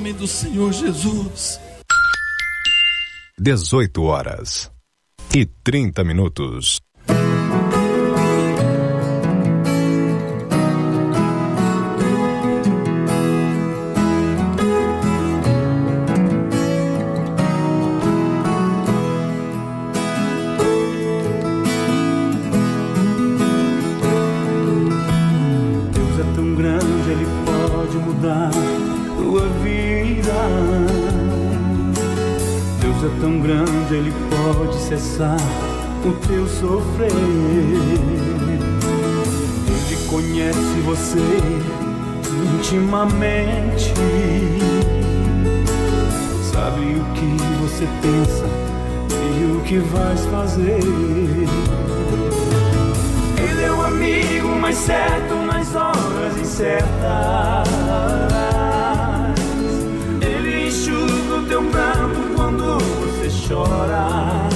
nome do Senhor Jesus. 18 horas e 30 minutos. intimamente. Sabe o que você pensa e o que vais fazer. Ele é o amigo mais certo nas horas incertas. Ele enxuga o teu pranto quando você chora.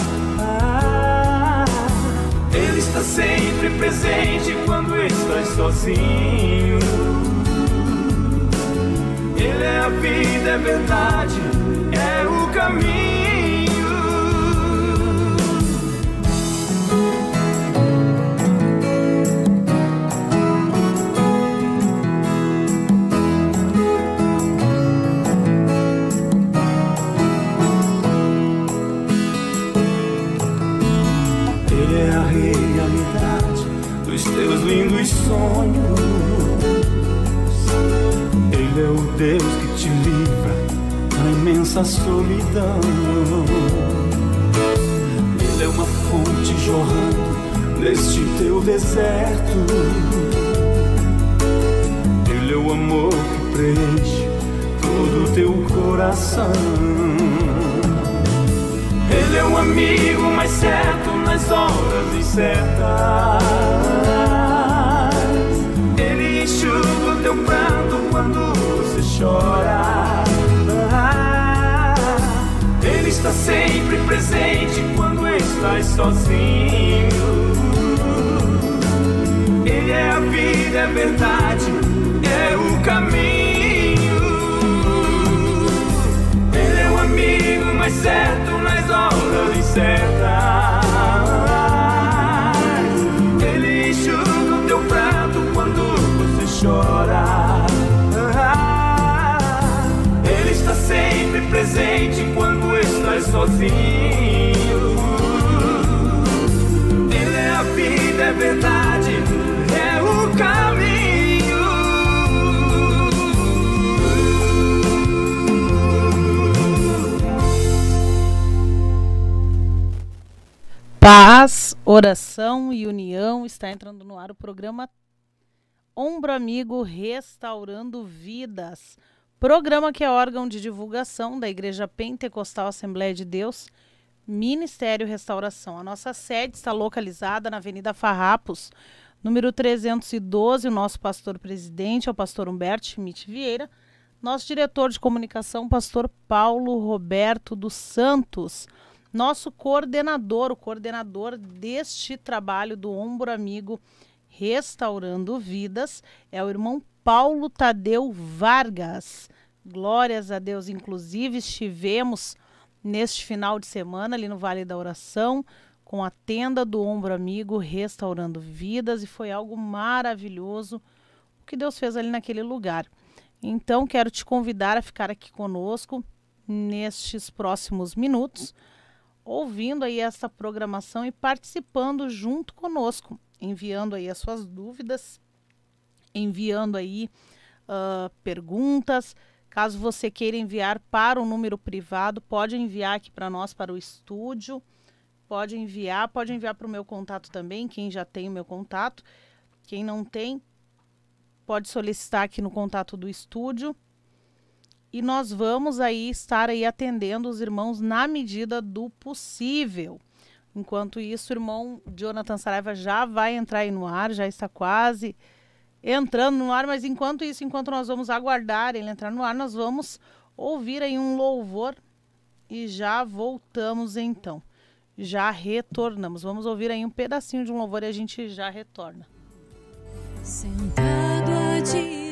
Ele está sempre presente quando estás sozinho ele é a vida, é verdade, é o caminho. Ele é a realidade dos teus lindos sonhos. Deus que te livra da imensa solidão. Ele é uma fonte jorrando neste teu deserto. Ele é o amor que preenche todo o teu coração. Ele é o amigo mais certo nas horas incertas. Ele enxuga o teu pranto quando chora. Ah, ele está sempre presente quando estás sozinho. Ele é a vida, é a verdade, é o caminho. Ele é o amigo mais certo nas horas incertas. Ele enxuga o teu prato quando você chora. presente quando estás sozinho. Ele é a vida, é verdade, é o caminho. Paz, oração e união está entrando no ar o programa Ombro Amigo Restaurando Vidas. Programa que é órgão de divulgação da Igreja Pentecostal Assembleia de Deus, Ministério Restauração. A nossa sede está localizada na Avenida Farrapos, número 312. O nosso pastor presidente é o pastor Humberto Schmidt Vieira. Nosso diretor de comunicação, pastor Paulo Roberto dos Santos. Nosso coordenador, o coordenador deste trabalho do Ombro Amigo Restaurando Vidas, é o irmão Paulo Tadeu Vargas. Glórias a Deus. Inclusive, estivemos neste final de semana ali no Vale da Oração com a tenda do Ombro Amigo restaurando vidas e foi algo maravilhoso o que Deus fez ali naquele lugar. Então, quero te convidar a ficar aqui conosco nestes próximos minutos, ouvindo aí essa programação e participando junto conosco, enviando aí as suas dúvidas, enviando aí uh, perguntas Caso você queira enviar para o número privado, pode enviar aqui para nós, para o estúdio. Pode enviar, pode enviar para o meu contato também, quem já tem o meu contato. Quem não tem, pode solicitar aqui no contato do estúdio. E nós vamos aí estar aí atendendo os irmãos na medida do possível. Enquanto isso, o irmão Jonathan Saraiva já vai entrar aí no ar, já está quase entrando no ar, mas enquanto isso, enquanto nós vamos aguardar ele entrar no ar, nós vamos ouvir aí um louvor e já voltamos então. Já retornamos. Vamos ouvir aí um pedacinho de um louvor e a gente já retorna. Sentado a dia.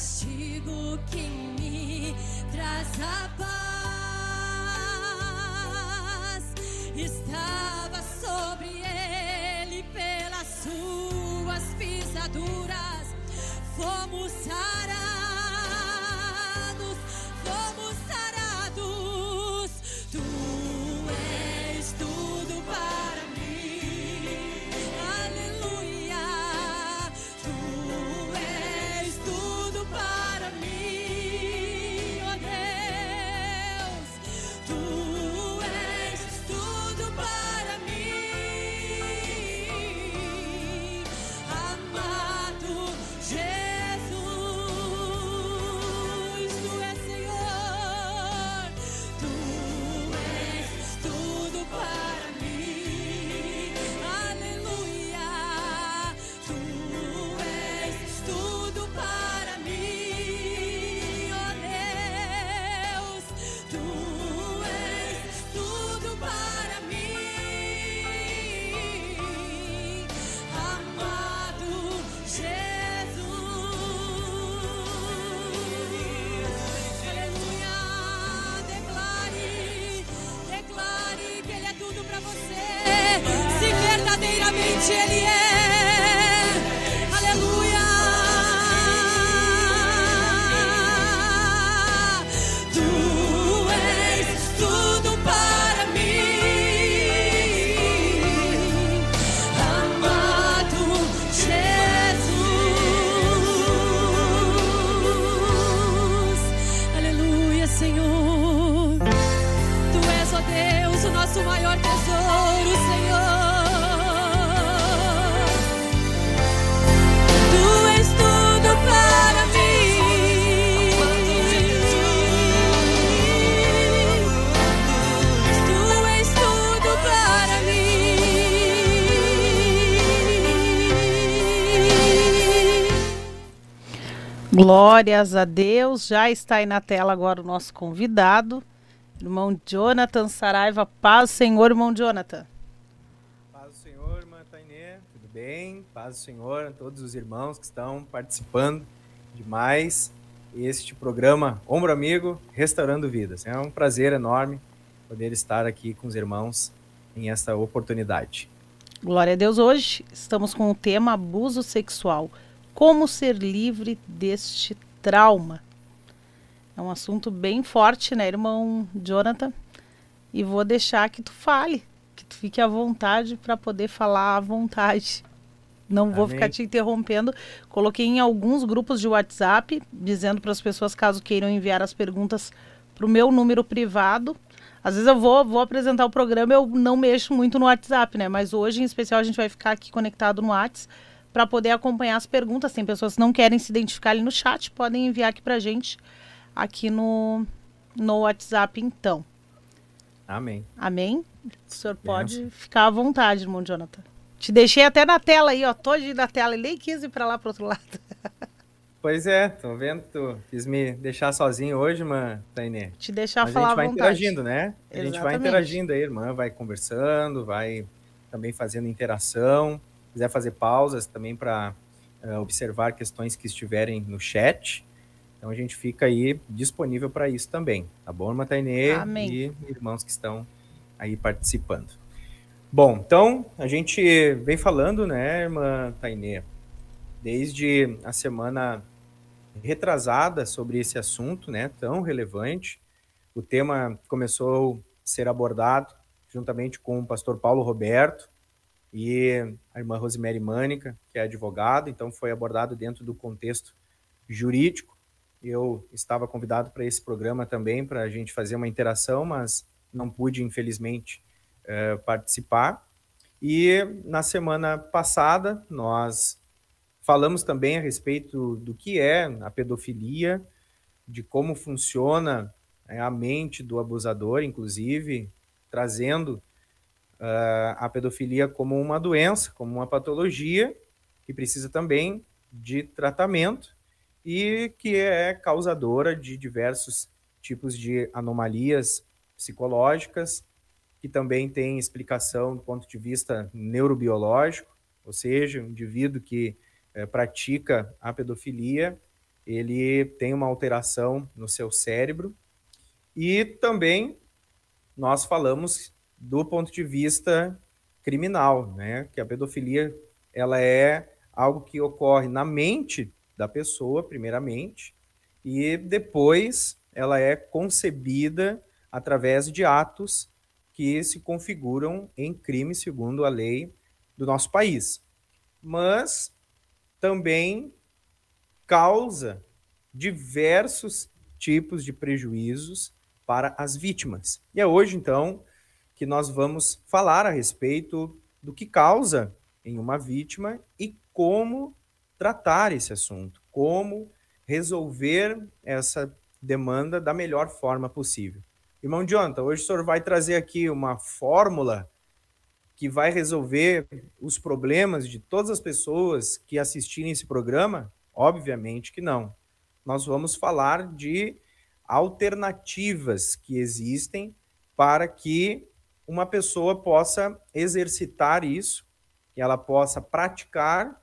castigo que me traz a paz. Glórias a Deus. Já está aí na tela agora o nosso convidado, irmão Jonathan Saraiva. Paz, Senhor, irmão Jonathan. Paz, Senhor, irmã Tainê. Tudo bem? Paz, Senhor, a todos os irmãos que estão participando demais. Este programa Ombro Amigo Restaurando Vidas. É um prazer enorme poder estar aqui com os irmãos em esta oportunidade. Glória a Deus. Hoje estamos com o tema abuso sexual. Como ser livre deste trauma? É um assunto bem forte, né, irmão Jonathan? E vou deixar que tu fale, que tu fique à vontade para poder falar à vontade. Não Amém. vou ficar te interrompendo. Coloquei em alguns grupos de WhatsApp, dizendo para as pessoas, caso queiram enviar as perguntas para o meu número privado. Às vezes eu vou, vou apresentar o programa, eu não mexo muito no WhatsApp, né? Mas hoje, em especial, a gente vai ficar aqui conectado no WhatsApp para poder acompanhar as perguntas. Tem pessoas que não querem se identificar ali no chat, podem enviar aqui para gente, aqui no, no WhatsApp, então. Amém. Amém? O senhor pode Amém. ficar à vontade, irmão Jonathan. Te deixei até na tela aí, ó, todo na tela, e nem quis ir para lá, para outro lado. Pois é, tô vendo tu quis me deixar sozinho hoje, mano, Tainê. Te deixar Mas falar né? a gente vai interagindo, né? Exatamente. A gente vai interagindo aí, irmã, vai conversando, vai também fazendo interação quiser fazer pausas também para uh, eh, observar questões que estiverem no chat. Então a gente fica aí disponível para isso também, tá bom, irmã Tainê Amém. e irmãos que estão aí participando. Bom, então a gente vem falando, né, irmã Tainê, desde a semana retrasada sobre esse assunto, né, tão relevante. O tema começou a ser abordado juntamente com o pastor Paulo Roberto, e a irmã Rosemary Mânica, que é advogada, então foi abordado dentro do contexto jurídico. Eu estava convidado para esse programa também, para a gente fazer uma interação, mas não pude, infelizmente, eh, participar. E na semana passada, nós falamos também a respeito do que é a pedofilia, de como funciona né, a mente do abusador, inclusive, trazendo uh, a pedofilia como uma doença, como uma patologia que precisa também de tratamento e que é causadora de diversos tipos de anomalias psicológicas que também tem explicação do ponto de vista neurobiológico, ou seja, um indivíduo que é, pratica a pedofilia, ele tem uma alteração no seu cérebro. E também nós falamos do ponto de vista criminal, né? Que a pedofilia ela é algo que ocorre na mente da pessoa, primeiramente, e depois ela é concebida através de atos que se configuram em crime segundo a lei do nosso país. Mas também causa diversos tipos de prejuízos para as vítimas. E é hoje, então, que nós vamos falar a respeito do que causa em uma vítima e como tratar esse assunto, como resolver essa demanda da melhor forma possível. Irmão Jonathan, hoje o senhor vai trazer aqui uma fórmula que vai resolver os problemas de todas as pessoas que assistirem esse programa? Obviamente que não. Nós vamos falar de alternativas que existem para que uma pessoa possa exercitar isso, que ela possa praticar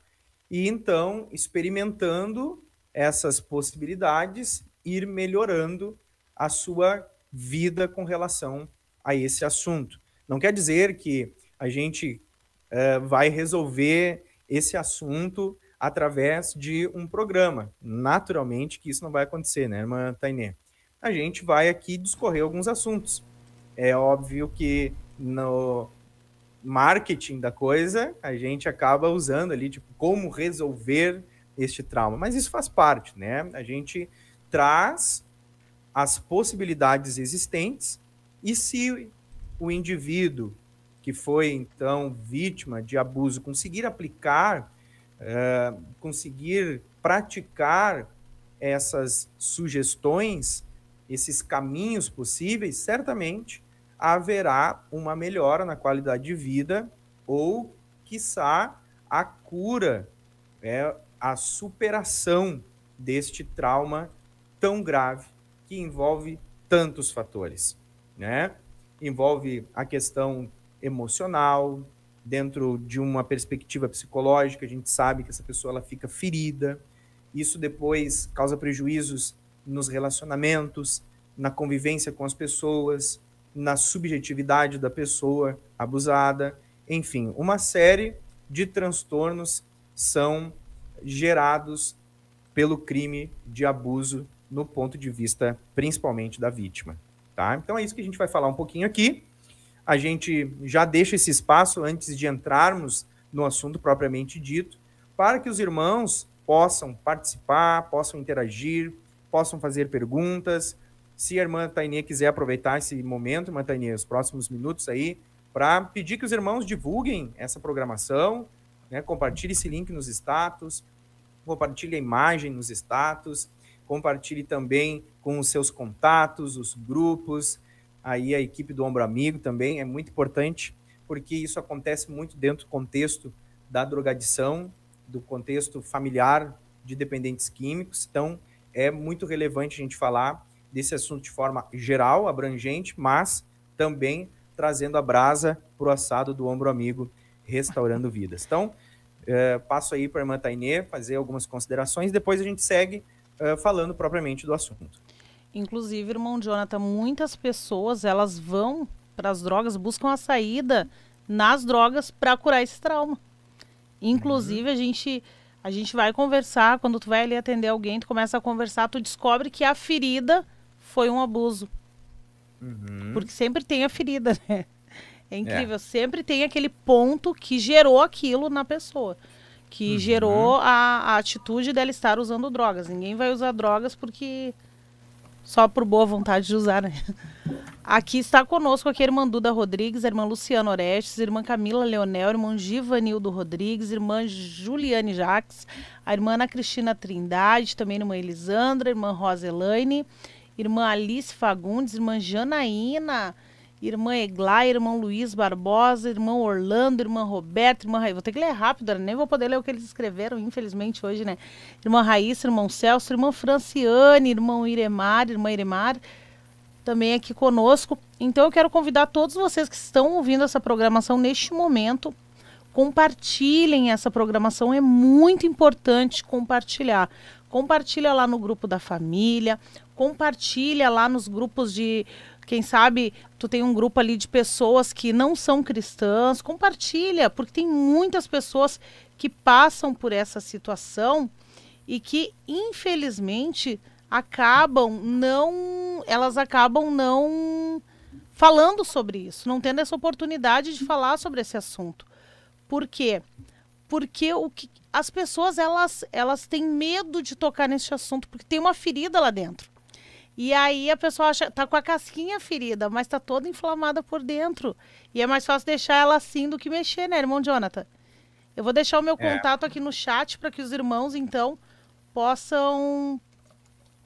e então, experimentando essas possibilidades, ir melhorando a sua vida com relação a esse assunto. Não quer dizer que a gente uh, vai resolver esse assunto através de um programa. Naturalmente que isso não vai acontecer, né, irmã Tainé? A gente vai aqui discorrer alguns assuntos. É óbvio que no marketing da coisa, a gente acaba usando ali, tipo, como resolver este trauma. Mas isso faz parte, né? A gente traz as possibilidades existentes e se o indivíduo que foi então vítima de abuso conseguir aplicar, uh, conseguir praticar essas sugestões, esses caminhos possíveis, certamente haverá uma melhora na qualidade de vida ou, quiçá, a cura, é a superação deste trauma tão grave que envolve tantos fatores, né? Envolve a questão emocional, dentro de uma perspectiva psicológica, a gente sabe que essa pessoa ela fica ferida, isso depois causa prejuízos nos relacionamentos, na convivência com as pessoas, na subjetividade da pessoa abusada, enfim, uma série de transtornos são gerados pelo crime de abuso no ponto de vista principalmente da vítima, tá? Então é isso que a gente vai falar um pouquinho aqui. A gente já deixa esse espaço antes de entrarmos no assunto propriamente dito, para que os irmãos possam participar, possam interagir, possam fazer perguntas, se a irmã Tainê quiser aproveitar esse momento, irmã Tainê, os próximos minutos aí, para pedir que os irmãos divulguem essa programação, né? compartilhe esse link nos status, compartilhe a imagem nos status, compartilhe também com os seus contatos, os grupos, aí a equipe do Ombro Amigo também é muito importante, porque isso acontece muito dentro do contexto da drogadição, do contexto familiar de dependentes químicos. Então, é muito relevante a gente falar desse assunto de forma geral, abrangente, mas também trazendo a brasa para o assado do ombro amigo, restaurando vidas. Então, uh, passo aí para a irmã Tainê fazer algumas considerações, depois a gente segue uh, falando propriamente do assunto. Inclusive, irmão Jonathan, muitas pessoas elas vão para as drogas, buscam a saída nas drogas para curar esse trauma. Inclusive, uhum. a gente a gente vai conversar, quando tu vai ali atender alguém, tu começa a conversar, tu descobre que a ferida foi um abuso. Uhum. Porque sempre tem a ferida, né? É, é. incrível, é. sempre tem aquele ponto que gerou aquilo na pessoa. Que uhum. gerou a, a, atitude dela estar usando drogas. Ninguém vai usar drogas porque. Só por boa vontade de usar, né? Aqui está conosco aqui a irmã Duda Rodrigues, a irmã Luciana Orestes, a irmã Camila Leonel, a irmã Givanildo Rodrigues, a irmã Juliane Jaques, a irmã Ana Cristina Trindade, também a irmã Elisandra, a irmã Roselaine irmã Alice Fagundes, irmã Janaína, irmã Eglá, irmão Luiz Barbosa, irmão Orlando, irmã Roberto, irmã Raíssa. Vou ter que ler rápido, né? nem vou poder ler o que eles escreveram, infelizmente, hoje, né? Irmã Raíssa, irmão Celso, irmã Franciane, irmão Iremar, irmã Iremar, também aqui conosco. Então eu quero convidar todos vocês que estão ouvindo essa programação neste momento, compartilhem essa programação, é muito importante compartilhar. Compartilha lá no grupo da família, compartilha lá nos grupos de quem sabe tu tem um grupo ali de pessoas que não são cristãs, compartilha, porque tem muitas pessoas que passam por essa situação e que infelizmente acabam não, elas acabam não falando sobre isso, não tendo essa oportunidade de falar sobre esse assunto. Por quê? Porque o que as pessoas elas elas têm medo de tocar nesse assunto porque tem uma ferida lá dentro e aí a pessoa acha, tá com a casquinha ferida, mas tá toda inflamada por dentro. E é mais fácil deixar ela assim do que mexer, né, irmão Jonathan? Eu vou deixar o meu é. contato aqui no chat para que os irmãos, então, possam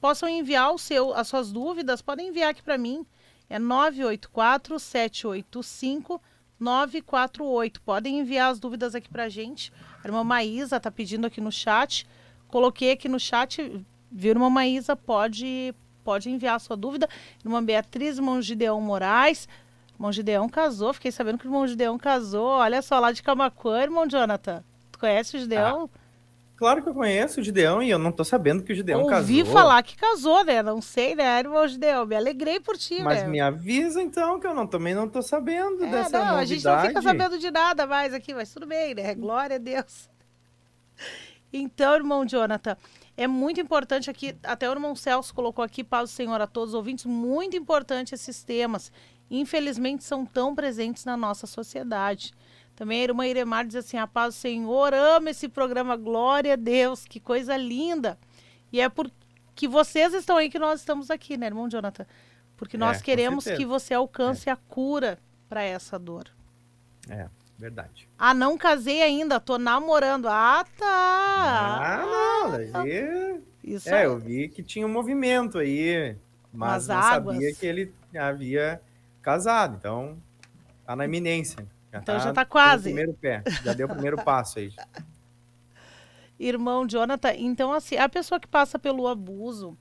possam enviar o seu, as suas dúvidas, podem enviar aqui para mim. É 984 785 948. Podem enviar as dúvidas aqui pra gente. A irmã Maísa tá pedindo aqui no chat. Coloquei aqui no chat, viu, irmã Maísa, pode pode enviar a sua dúvida. Irmã Beatriz Mongideão Moraes. Irmão Gideão casou, fiquei sabendo que o irmão Gideão casou. Olha só, lá de Camacuã, irmão Jonathan. Tu conhece o Gideão? Ah, claro que eu conheço o Gideão e eu não tô sabendo que o Gideão Ouvi casou. Ouvi falar que casou, né? Não sei, né, irmão Gideão? Me alegrei por ti, Mas né? me avisa então, que eu não, também não tô sabendo é, dessa não, novidade. A gente não fica sabendo de nada mais aqui, mas tudo bem, né? Glória a Deus. Então, irmão Jonathan, é muito importante aqui, até o irmão Celso colocou aqui, paz do Senhor a todos os ouvintes, muito importante esses temas. Infelizmente, são tão presentes na nossa sociedade. Também a irmã Iremar diz assim: a paz do Senhor, ama esse programa, glória a Deus, que coisa linda. E é porque vocês estão aí que nós estamos aqui, né, irmão Jonathan? Porque nós é, queremos que você alcance é. a cura para essa dor. É. Verdade. Ah, não casei ainda, tô namorando. Ah, tá. Ah, não, ah, daí... isso é, aí. eu vi que tinha um movimento aí, mas Nas não águas. sabia que ele havia casado, então tá na iminência. Já então tá já tá quase. Primeiro pé, já deu o primeiro passo aí. Irmão Jonathan, então assim, a pessoa que passa pelo abuso,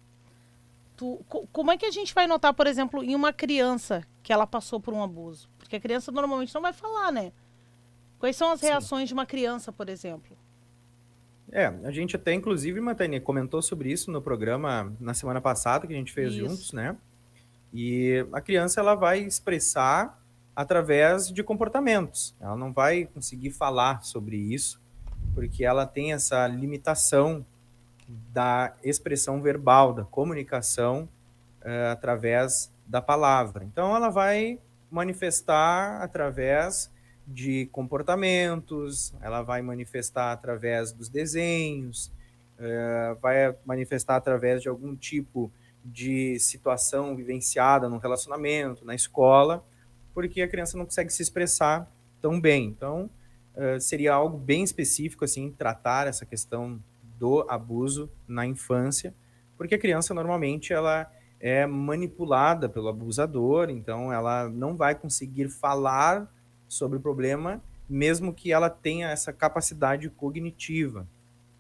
tu, como é que a gente vai notar, por exemplo, em uma criança que ela passou por um abuso? Porque a criança normalmente não vai falar, né? Quais são as Sim. reações de uma criança, por exemplo? É, a gente até, inclusive, Matane, comentou sobre isso no programa na semana passada que a gente fez isso. juntos, né? E a criança ela vai expressar através de comportamentos. Ela não vai conseguir falar sobre isso, porque ela tem essa limitação da expressão verbal, da comunicação uh, através da palavra. Então, ela vai manifestar através de comportamentos, ela vai manifestar através dos desenhos, é, vai manifestar através de algum tipo de situação vivenciada no relacionamento, na escola, porque a criança não consegue se expressar tão bem. Então, é, seria algo bem específico, assim, tratar essa questão do abuso na infância, porque a criança normalmente ela é manipulada pelo abusador, então ela não vai conseguir falar sobre o problema, mesmo que ela tenha essa capacidade cognitiva.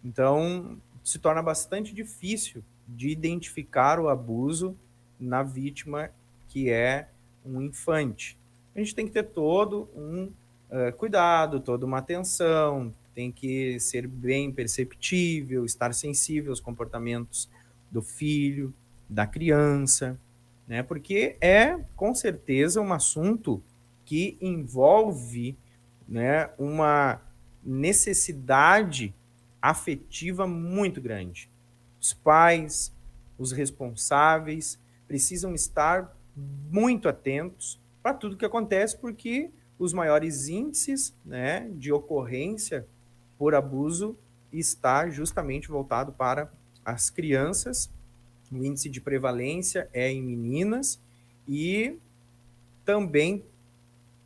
Então, se torna bastante difícil de identificar o abuso na vítima que é um infante. A gente tem que ter todo um uh, cuidado, toda uma atenção, tem que ser bem perceptível, estar sensível aos comportamentos do filho, da criança, né? Porque é com certeza um assunto que envolve né, uma necessidade afetiva muito grande. Os pais, os responsáveis precisam estar muito atentos para tudo que acontece, porque os maiores índices né, de ocorrência por abuso está justamente voltado para as crianças. O índice de prevalência é em meninas e também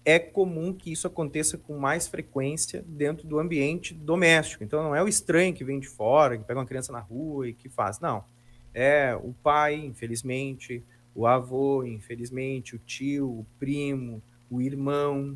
é comum que isso aconteça com mais frequência dentro do ambiente doméstico. Então, não é o estranho que vem de fora, que pega uma criança na rua e que faz. Não. É o pai, infelizmente, o avô, infelizmente, o tio, o primo, o irmão.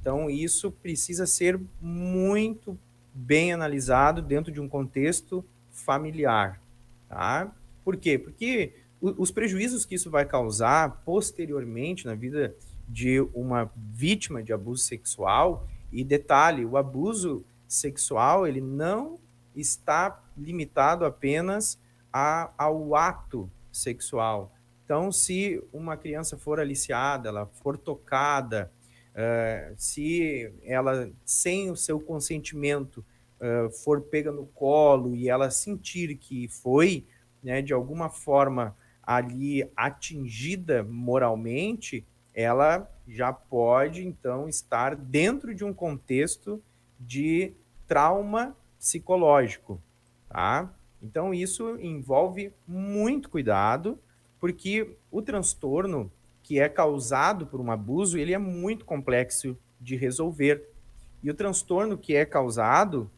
Então, isso precisa ser muito bem analisado dentro de um contexto familiar. Tá? Por quê? Porque os prejuízos que isso vai causar posteriormente na vida de uma vítima de abuso sexual. E detalhe, o abuso sexual ele não está limitado apenas a, ao ato sexual. Então, se uma criança for aliciada, ela for tocada, uh, se ela, sem o seu consentimento, uh, for pega no colo e ela sentir que foi, né, de alguma forma, ali atingida moralmente, ela já pode, então, estar dentro de um contexto de trauma psicológico, tá? Então, isso envolve muito cuidado, porque o transtorno que é causado por um abuso, ele é muito complexo de resolver. E o transtorno que é causado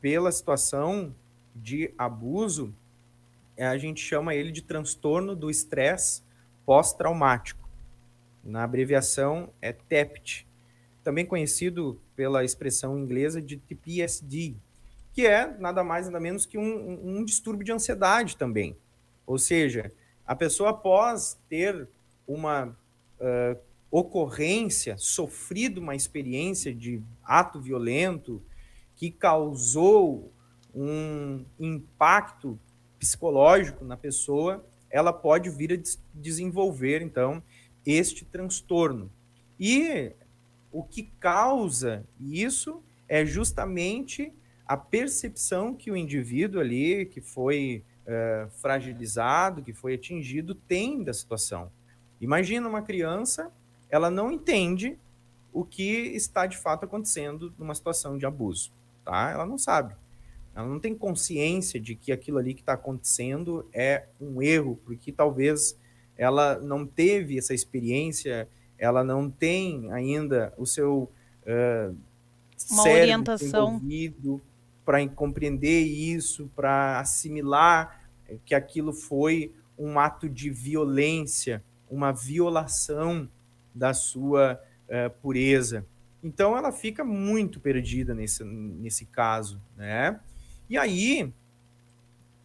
pela situação de abuso, a gente chama ele de transtorno do estresse pós-traumático na abreviação é TEPT, também conhecido pela expressão inglesa de TPSD, que é nada mais nada menos que um, um, um distúrbio de ansiedade também. Ou seja, a pessoa após ter uma uh, ocorrência, sofrido uma experiência de ato violento que causou um impacto psicológico na pessoa, ela pode vir a des desenvolver, então, este transtorno. E o que causa isso é justamente a percepção que o indivíduo ali, que foi uh, fragilizado, que foi atingido, tem da situação. Imagina uma criança, ela não entende o que está de fato acontecendo numa situação de abuso, tá? Ela não sabe. Ela não tem consciência de que aquilo ali que está acontecendo é um erro, porque talvez ela não teve essa experiência, ela não tem ainda o seu uh, uma orientação para compreender isso, para assimilar que aquilo foi um ato de violência, uma violação da sua uh, pureza. Então ela fica muito perdida nesse, nesse caso, né? E aí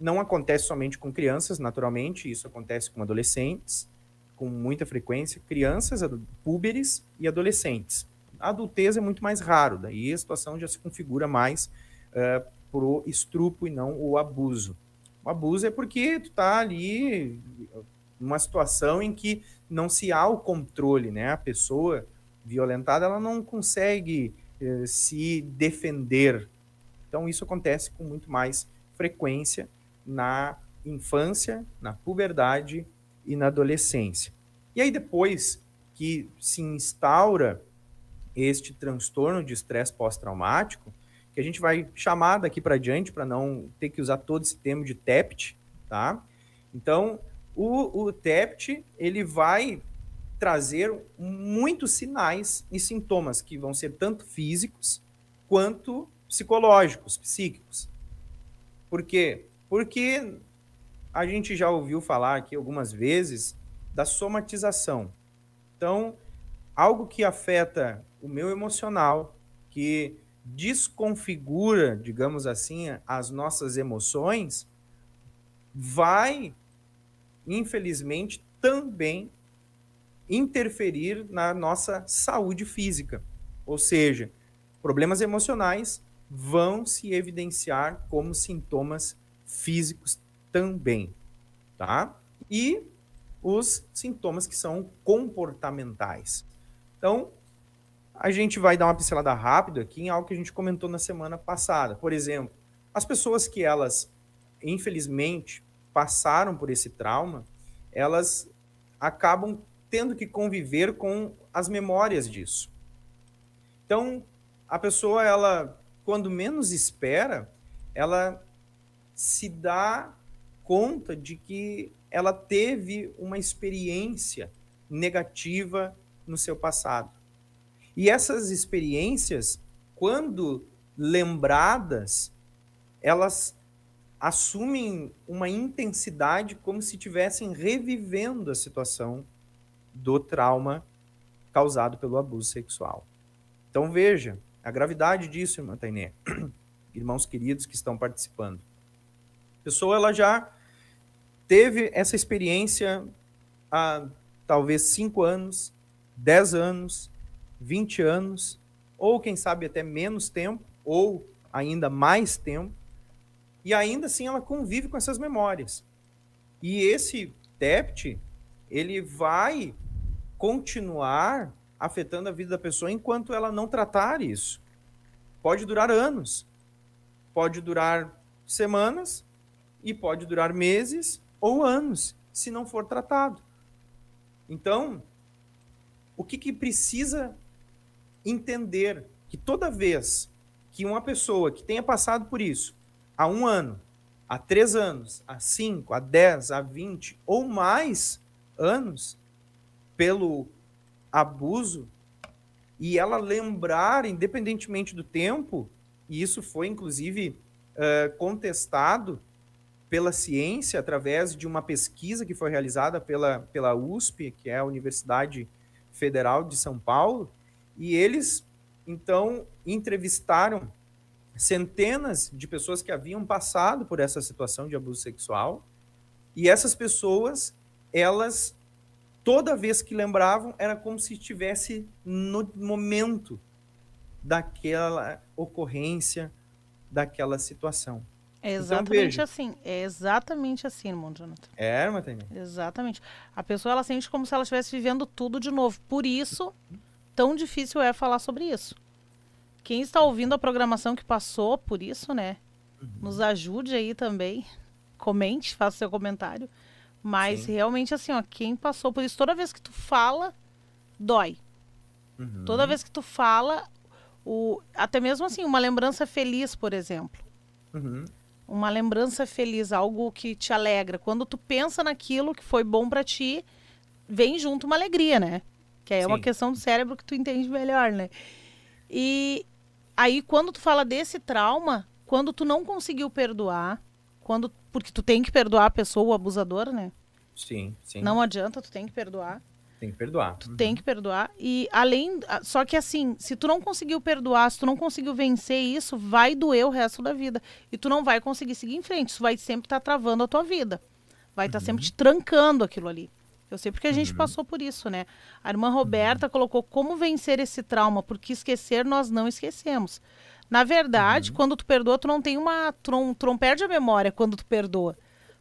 não acontece somente com crianças, naturalmente, isso acontece com adolescentes, com muita frequência, crianças, púberes e adolescentes. A adultez é muito mais raro, daí a situação já se configura mais uh, pro estrupo e não o abuso. O abuso é porque tu tá ali numa situação em que não se há o controle, né? A pessoa violentada, ela não consegue uh, se defender. Então isso acontece com muito mais frequência na infância, na puberdade e na adolescência. E aí depois que se instaura este transtorno de estresse pós-traumático, que a gente vai chamar daqui para diante para não ter que usar todo esse termo de TEPT, tá? Então, o, o TEPT, ele vai trazer muitos sinais e sintomas que vão ser tanto físicos quanto psicológicos, psíquicos. Porque porque a gente já ouviu falar aqui algumas vezes da somatização. Então, algo que afeta o meu emocional, que desconfigura, digamos assim, as nossas emoções, vai, infelizmente, também interferir na nossa saúde física. Ou seja, problemas emocionais vão se evidenciar como sintomas físicos também, tá? E os sintomas que são comportamentais. Então, a gente vai dar uma pincelada rápida aqui em algo que a gente comentou na semana passada. Por exemplo, as pessoas que elas, infelizmente, passaram por esse trauma, elas acabam tendo que conviver com as memórias disso. Então, a pessoa, ela, quando menos espera, ela se dá conta de que ela teve uma experiência negativa no seu passado. E essas experiências, quando lembradas, elas assumem uma intensidade como se estivessem revivendo a situação do trauma causado pelo abuso sexual. Então veja a gravidade disso, irmã Tainé, irmãos queridos que estão participando. A pessoa ela já teve essa experiência há talvez 5 anos, 10 anos, 20 anos, ou quem sabe até menos tempo, ou ainda mais tempo, e ainda assim ela convive com essas memórias. E esse TEPT, ele vai continuar afetando a vida da pessoa enquanto ela não tratar isso. Pode durar anos, pode durar semanas, e pode durar meses ou anos se não for tratado. Então, o que, que precisa entender que toda vez que uma pessoa que tenha passado por isso há um ano, há três anos, há cinco, há dez, há vinte ou mais anos pelo abuso e ela lembrar, independentemente do tempo, e isso foi inclusive eh, contestado pela ciência através de uma pesquisa que foi realizada pela, pela USP, que é a Universidade Federal de São Paulo, e eles então entrevistaram centenas de pessoas que haviam passado por essa situação de abuso sexual, e essas pessoas, elas toda vez que lembravam era como se estivesse no momento daquela ocorrência, daquela situação. É então, exatamente então, assim. É exatamente assim, irmão Jonathan. É, irmã Tainá. Exatamente. A pessoa ela sente como se ela estivesse vivendo tudo de novo. Por isso, tão difícil é falar sobre isso. Quem está ouvindo a programação que passou por isso, né? Uhum. Nos ajude aí também. Comente, faça seu comentário. Mas Sim. realmente, assim, ó, quem passou por isso, toda vez que tu fala, dói. Uhum. Toda vez que tu fala, o, até mesmo assim, uma lembrança feliz, por exemplo. Uhum uma lembrança feliz, algo que te alegra. Quando tu pensa naquilo que foi bom para ti, vem junto uma alegria, né? Que é Sim. uma questão do cérebro que tu entende melhor, né? E aí quando tu fala desse trauma, quando tu não conseguiu perdoar, quando porque tu tem que perdoar a pessoa, o abusador, né? Sim, sim. Não adianta, tu tem que perdoar tem que perdoar. Tu uhum. tem que perdoar. E além. Só que assim, se tu não conseguiu perdoar, se tu não conseguiu vencer isso, vai doer o resto da vida. E tu não vai conseguir seguir em frente. Isso vai sempre estar tá travando a tua vida. Vai estar tá sempre uhum. te trancando aquilo ali. Eu sei porque a gente uhum. passou por isso, né? A irmã Roberta uhum. colocou como vencer esse trauma, porque esquecer nós não esquecemos. Na verdade, uhum. quando tu perdoa, tu não tem uma. Tu não, tu não perde a memória quando tu perdoa.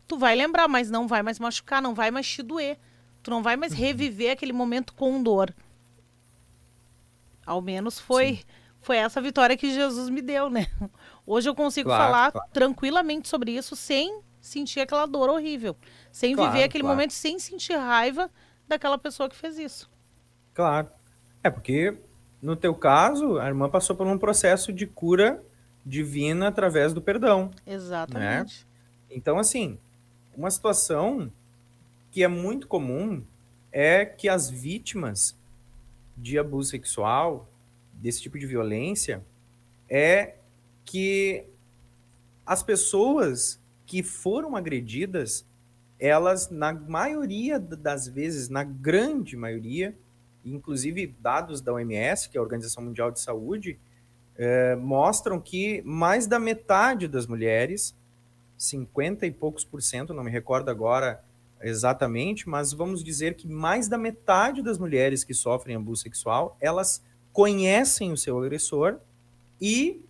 Tu vai lembrar, mas não vai mais machucar, não vai mais te doer Tu não vai mais reviver aquele momento com dor. Ao menos foi Sim. foi essa vitória que Jesus me deu, né? Hoje eu consigo claro, falar claro. tranquilamente sobre isso sem sentir aquela dor horrível, sem claro, viver aquele momento sem sentir raiva daquela pessoa que fez isso. Claro. É porque no teu caso, a irmã passou por um processo de cura divina através do perdão. Né? Exatamente. Né? Então assim, uma situação que é muito comum é que as vítimas de abuso sexual, desse tipo de violência, é que as pessoas que foram agredidas, elas, na maioria das vezes, na grande maioria, inclusive dados da OMS, que é a Organização Mundial de Saúde, é, mostram que mais da metade das mulheres, 50 e poucos por cento, não me recordo agora exatamente, mas vamos dizer que mais da metade das mulheres que sofrem abuso sexual, elas conhecem o seu agressor e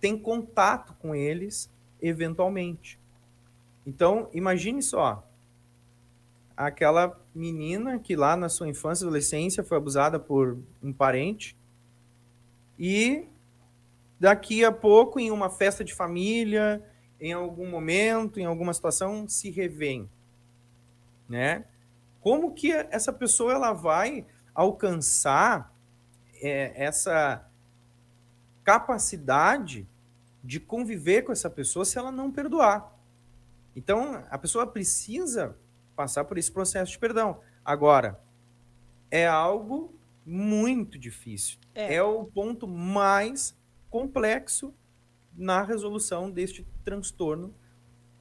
têm contato com eles eventualmente. Então, imagine só, aquela menina que lá na sua infância e adolescência foi abusada por um parente e daqui a pouco em uma festa de família, em algum momento, em alguma situação se revém né? Como que essa pessoa ela vai alcançar é, essa capacidade de conviver com essa pessoa se ela não perdoar? Então, a pessoa precisa passar por esse processo de perdão. Agora, é algo muito difícil. É. é, o ponto mais complexo na resolução deste transtorno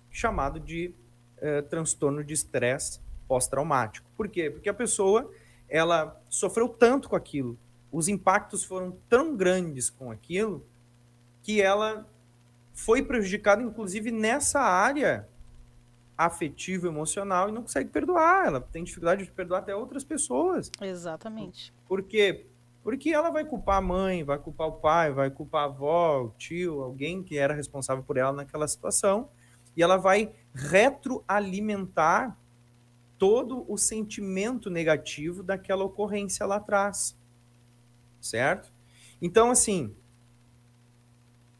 chamado de eh, transtorno de estresse pós-traumático. Por quê? Porque a pessoa ela sofreu tanto com aquilo, os impactos foram tão grandes com aquilo que ela foi prejudicada, inclusive nessa área afetivo, emocional e não consegue perdoar. Ela tem dificuldade de perdoar até outras pessoas. Exatamente. Por quê? Porque ela vai culpar a mãe, vai culpar o pai, vai culpar a avó, o tio, alguém que era responsável por ela naquela situação e ela vai retroalimentar todo o sentimento negativo daquela ocorrência lá atrás. Certo? Então, assim,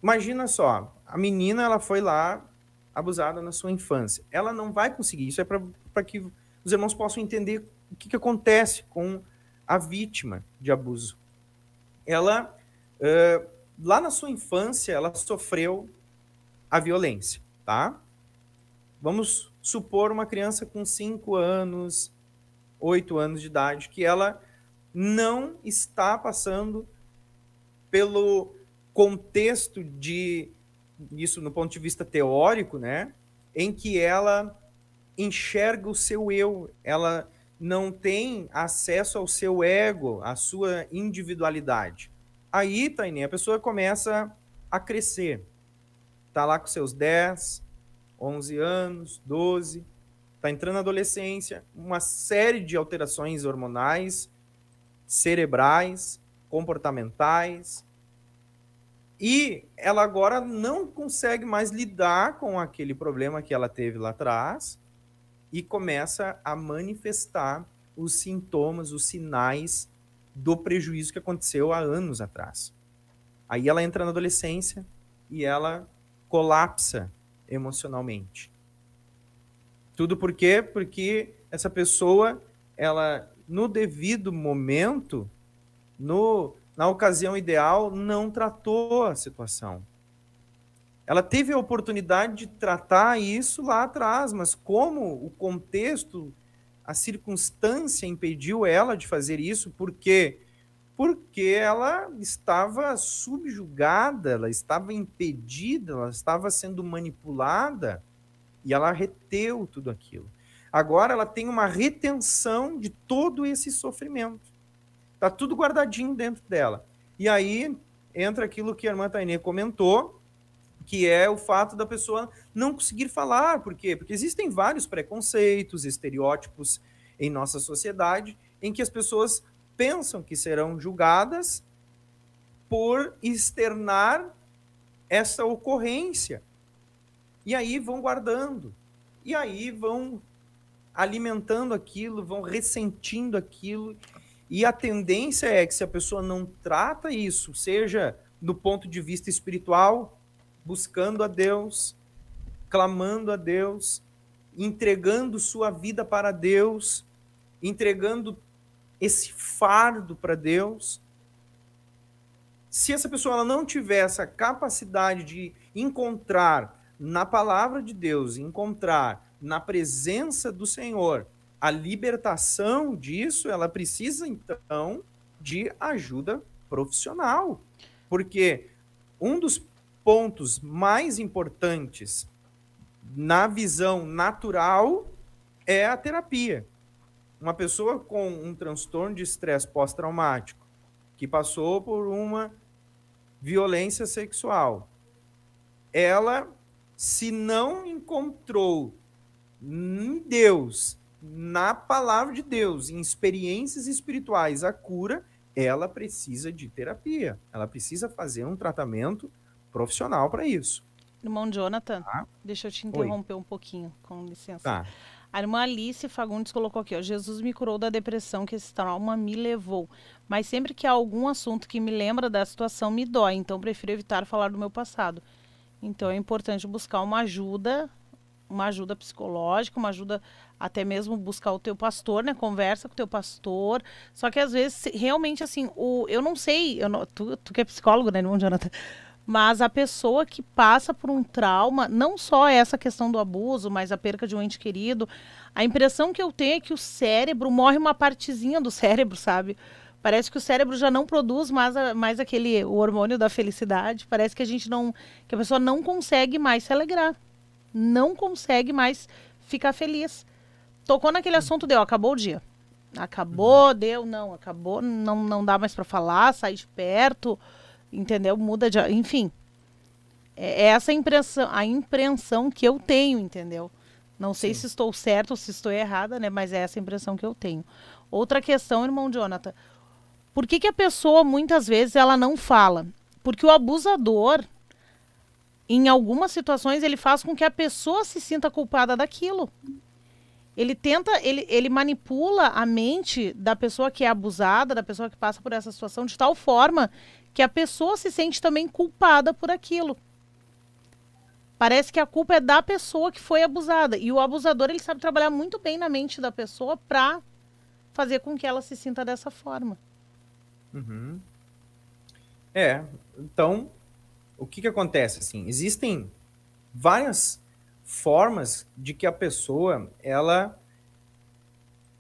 imagina só, a menina ela foi lá abusada na sua infância. Ela não vai conseguir, isso é para que os irmãos possam entender o que, que acontece com a vítima de abuso. Ela, uh, lá na sua infância, ela sofreu a violência tá? Vamos supor uma criança com 5 anos, 8 anos de idade, que ela não está passando pelo contexto de isso no ponto de vista teórico, né, em que ela enxerga o seu eu, ela não tem acesso ao seu ego, à sua individualidade. Aí, Tainé, a pessoa começa a crescer tá lá com seus 10, 11 anos, 12, tá entrando na adolescência, uma série de alterações hormonais, cerebrais, comportamentais. E ela agora não consegue mais lidar com aquele problema que ela teve lá atrás e começa a manifestar os sintomas, os sinais do prejuízo que aconteceu há anos atrás. Aí ela entra na adolescência e ela colapsa emocionalmente. Tudo por quê? Porque essa pessoa, ela no devido momento, no na ocasião ideal, não tratou a situação. Ela teve a oportunidade de tratar isso lá atrás, mas como o contexto, a circunstância impediu ela de fazer isso, porque porque ela estava subjugada, ela estava impedida, ela estava sendo manipulada e ela reteu tudo aquilo. Agora ela tem uma retenção de todo esse sofrimento. Está tudo guardadinho dentro dela. E aí entra aquilo que a irmã Tainê comentou, que é o fato da pessoa não conseguir falar. Por quê? Porque existem vários preconceitos, estereótipos em nossa sociedade em que as pessoas pensam que serão julgadas por externar essa ocorrência. E aí vão guardando. E aí vão alimentando aquilo, vão ressentindo aquilo. E a tendência é que se a pessoa não trata isso, seja do ponto de vista espiritual, buscando a Deus, clamando a Deus, entregando sua vida para Deus, entregando esse fardo para Deus. Se essa pessoa ela não tiver essa capacidade de encontrar na palavra de Deus, encontrar na presença do Senhor a libertação disso, ela precisa então de ajuda profissional. Porque um dos pontos mais importantes na visão natural é a terapia uma pessoa com um transtorno de estresse pós-traumático que passou por uma violência sexual, ela, se não encontrou em Deus, na palavra de Deus, em experiências espirituais, a cura, ela precisa de terapia. Ela precisa fazer um tratamento profissional para isso. Irmão Jonathan, tá? deixa eu te interromper Oi. um pouquinho, com licença. Tá. A irmã Alice Fagundes colocou aqui, ó, Jesus me curou da depressão que esse trauma me levou. Mas sempre que há algum assunto que me lembra da situação, me dói. Então prefiro evitar falar do meu passado. Então é importante buscar uma ajuda, uma ajuda psicológica, uma ajuda até mesmo buscar o teu pastor, né? Conversa com o teu pastor. Só que às vezes, realmente, assim, o, eu não sei, eu não, tu, tu que é psicólogo, né, irmão Jonathan? Mas a pessoa que passa por um trauma, não só essa questão do abuso, mas a perca de um ente querido, a impressão que eu tenho é que o cérebro morre uma partezinha do cérebro, sabe? Parece que o cérebro já não produz mais, mais aquele o hormônio da felicidade. Parece que a gente não. que a pessoa não consegue mais se alegrar. Não consegue mais ficar feliz. Tocou naquele assunto, deu, acabou o dia. Acabou, uhum. deu, não, acabou, não, não dá mais para falar, sai de perto entendeu? Muda de. Enfim. É, é essa impressão, a impressão que eu tenho, entendeu? Não sei Sim. se estou certa ou se estou errada, né? Mas é essa impressão que eu tenho. Outra questão, irmão Jonathan. Por que, que a pessoa, muitas vezes, ela não fala? Porque o abusador, em algumas situações, ele faz com que a pessoa se sinta culpada daquilo. Ele tenta, ele, ele manipula a mente da pessoa que é abusada, da pessoa que passa por essa situação, de tal forma que a pessoa se sente também culpada por aquilo. Parece que a culpa é da pessoa que foi abusada. E o abusador, ele sabe trabalhar muito bem na mente da pessoa para fazer com que ela se sinta dessa forma. Uhum. É, então, o que que acontece, assim? Existem várias formas de que a pessoa, ela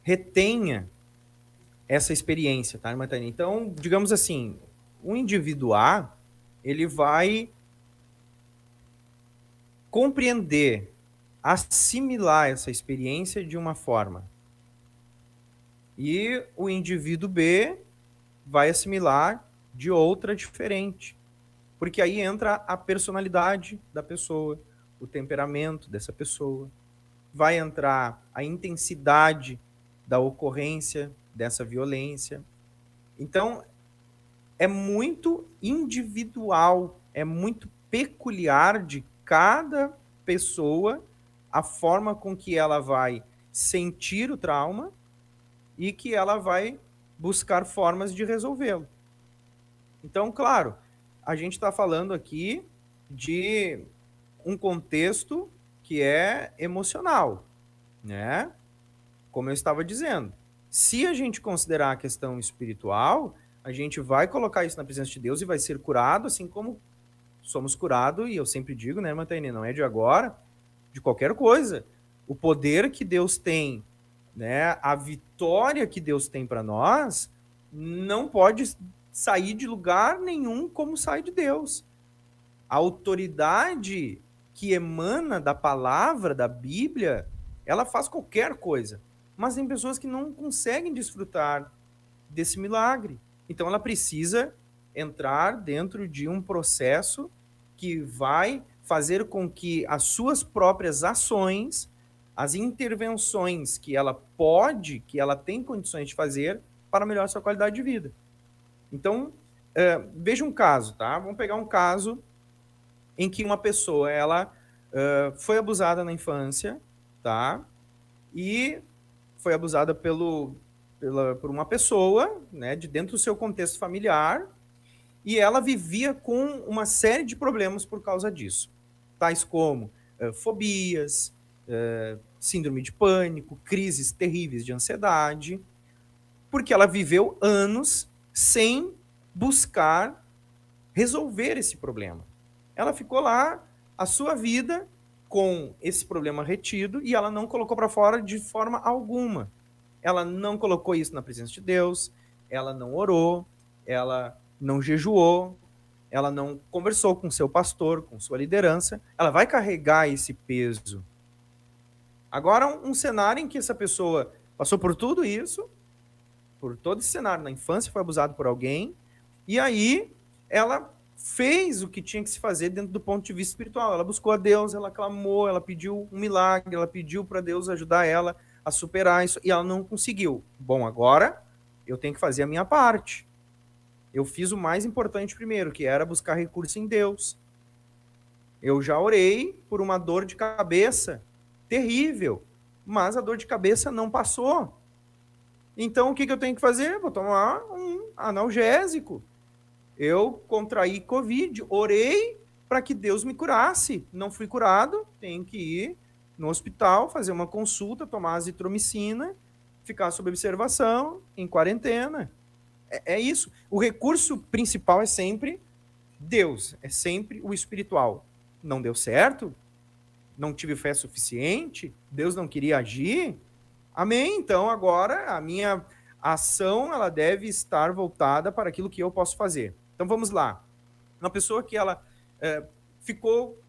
retenha essa experiência, tá, Matani? Então, digamos assim, o indivíduo A, ele vai compreender, assimilar essa experiência de uma forma. E o indivíduo B vai assimilar de outra diferente. Porque aí entra a personalidade da pessoa, o temperamento dessa pessoa, vai entrar a intensidade da ocorrência dessa violência. Então, é muito individual, é muito peculiar de cada pessoa a forma com que ela vai sentir o trauma e que ela vai buscar formas de resolvê-lo. Então, claro, a gente está falando aqui de um contexto que é emocional, né? Como eu estava dizendo. Se a gente considerar a questão espiritual, a gente vai colocar isso na presença de Deus e vai ser curado, assim como somos curados, e eu sempre digo, né, irmã não é de agora, de qualquer coisa. O poder que Deus tem, né, a vitória que Deus tem para nós, não pode sair de lugar nenhum como sai de Deus. A autoridade que emana da palavra, da Bíblia, ela faz qualquer coisa. Mas tem pessoas que não conseguem desfrutar desse milagre. Então ela precisa entrar dentro de um processo que vai fazer com que as suas próprias ações, as intervenções que ela pode, que ela tem condições de fazer para melhorar sua qualidade de vida. Então, uh, veja um caso, tá? Vamos pegar um caso em que uma pessoa ela uh, foi abusada na infância, tá? E foi abusada pelo pela, por uma pessoa, né, de dentro do seu contexto familiar, e ela vivia com uma série de problemas por causa disso, tais como uh, fobias, uh, síndrome de pânico, crises terríveis de ansiedade, porque ela viveu anos sem buscar resolver esse problema. Ela ficou lá a sua vida com esse problema retido e ela não colocou para fora de forma alguma. Ela não colocou isso na presença de Deus, ela não orou, ela não jejuou, ela não conversou com seu pastor, com sua liderança, ela vai carregar esse peso. Agora, um cenário em que essa pessoa passou por tudo isso, por todo esse cenário, na infância foi abusado por alguém, e aí ela fez o que tinha que se fazer dentro do ponto de vista espiritual. Ela buscou a Deus, ela clamou, ela pediu um milagre, ela pediu para Deus ajudar ela a superar isso e ela não conseguiu. Bom, agora eu tenho que fazer a minha parte. Eu fiz o mais importante primeiro, que era buscar recurso em Deus. Eu já orei por uma dor de cabeça terrível, mas a dor de cabeça não passou. Então o que, que eu tenho que fazer? Vou tomar um analgésico. Eu contraí Covid, orei para que Deus me curasse. Não fui curado, tenho que ir no hospital, fazer uma consulta, tomar azitromicina, ficar sob observação, em quarentena. É, é isso. O recurso principal é sempre Deus, é sempre o espiritual. Não deu certo? Não tive fé suficiente? Deus não queria agir? Amém. Então agora a minha ação ela deve estar voltada para aquilo que eu posso fazer. Então vamos lá. Uma pessoa que ela é, ficou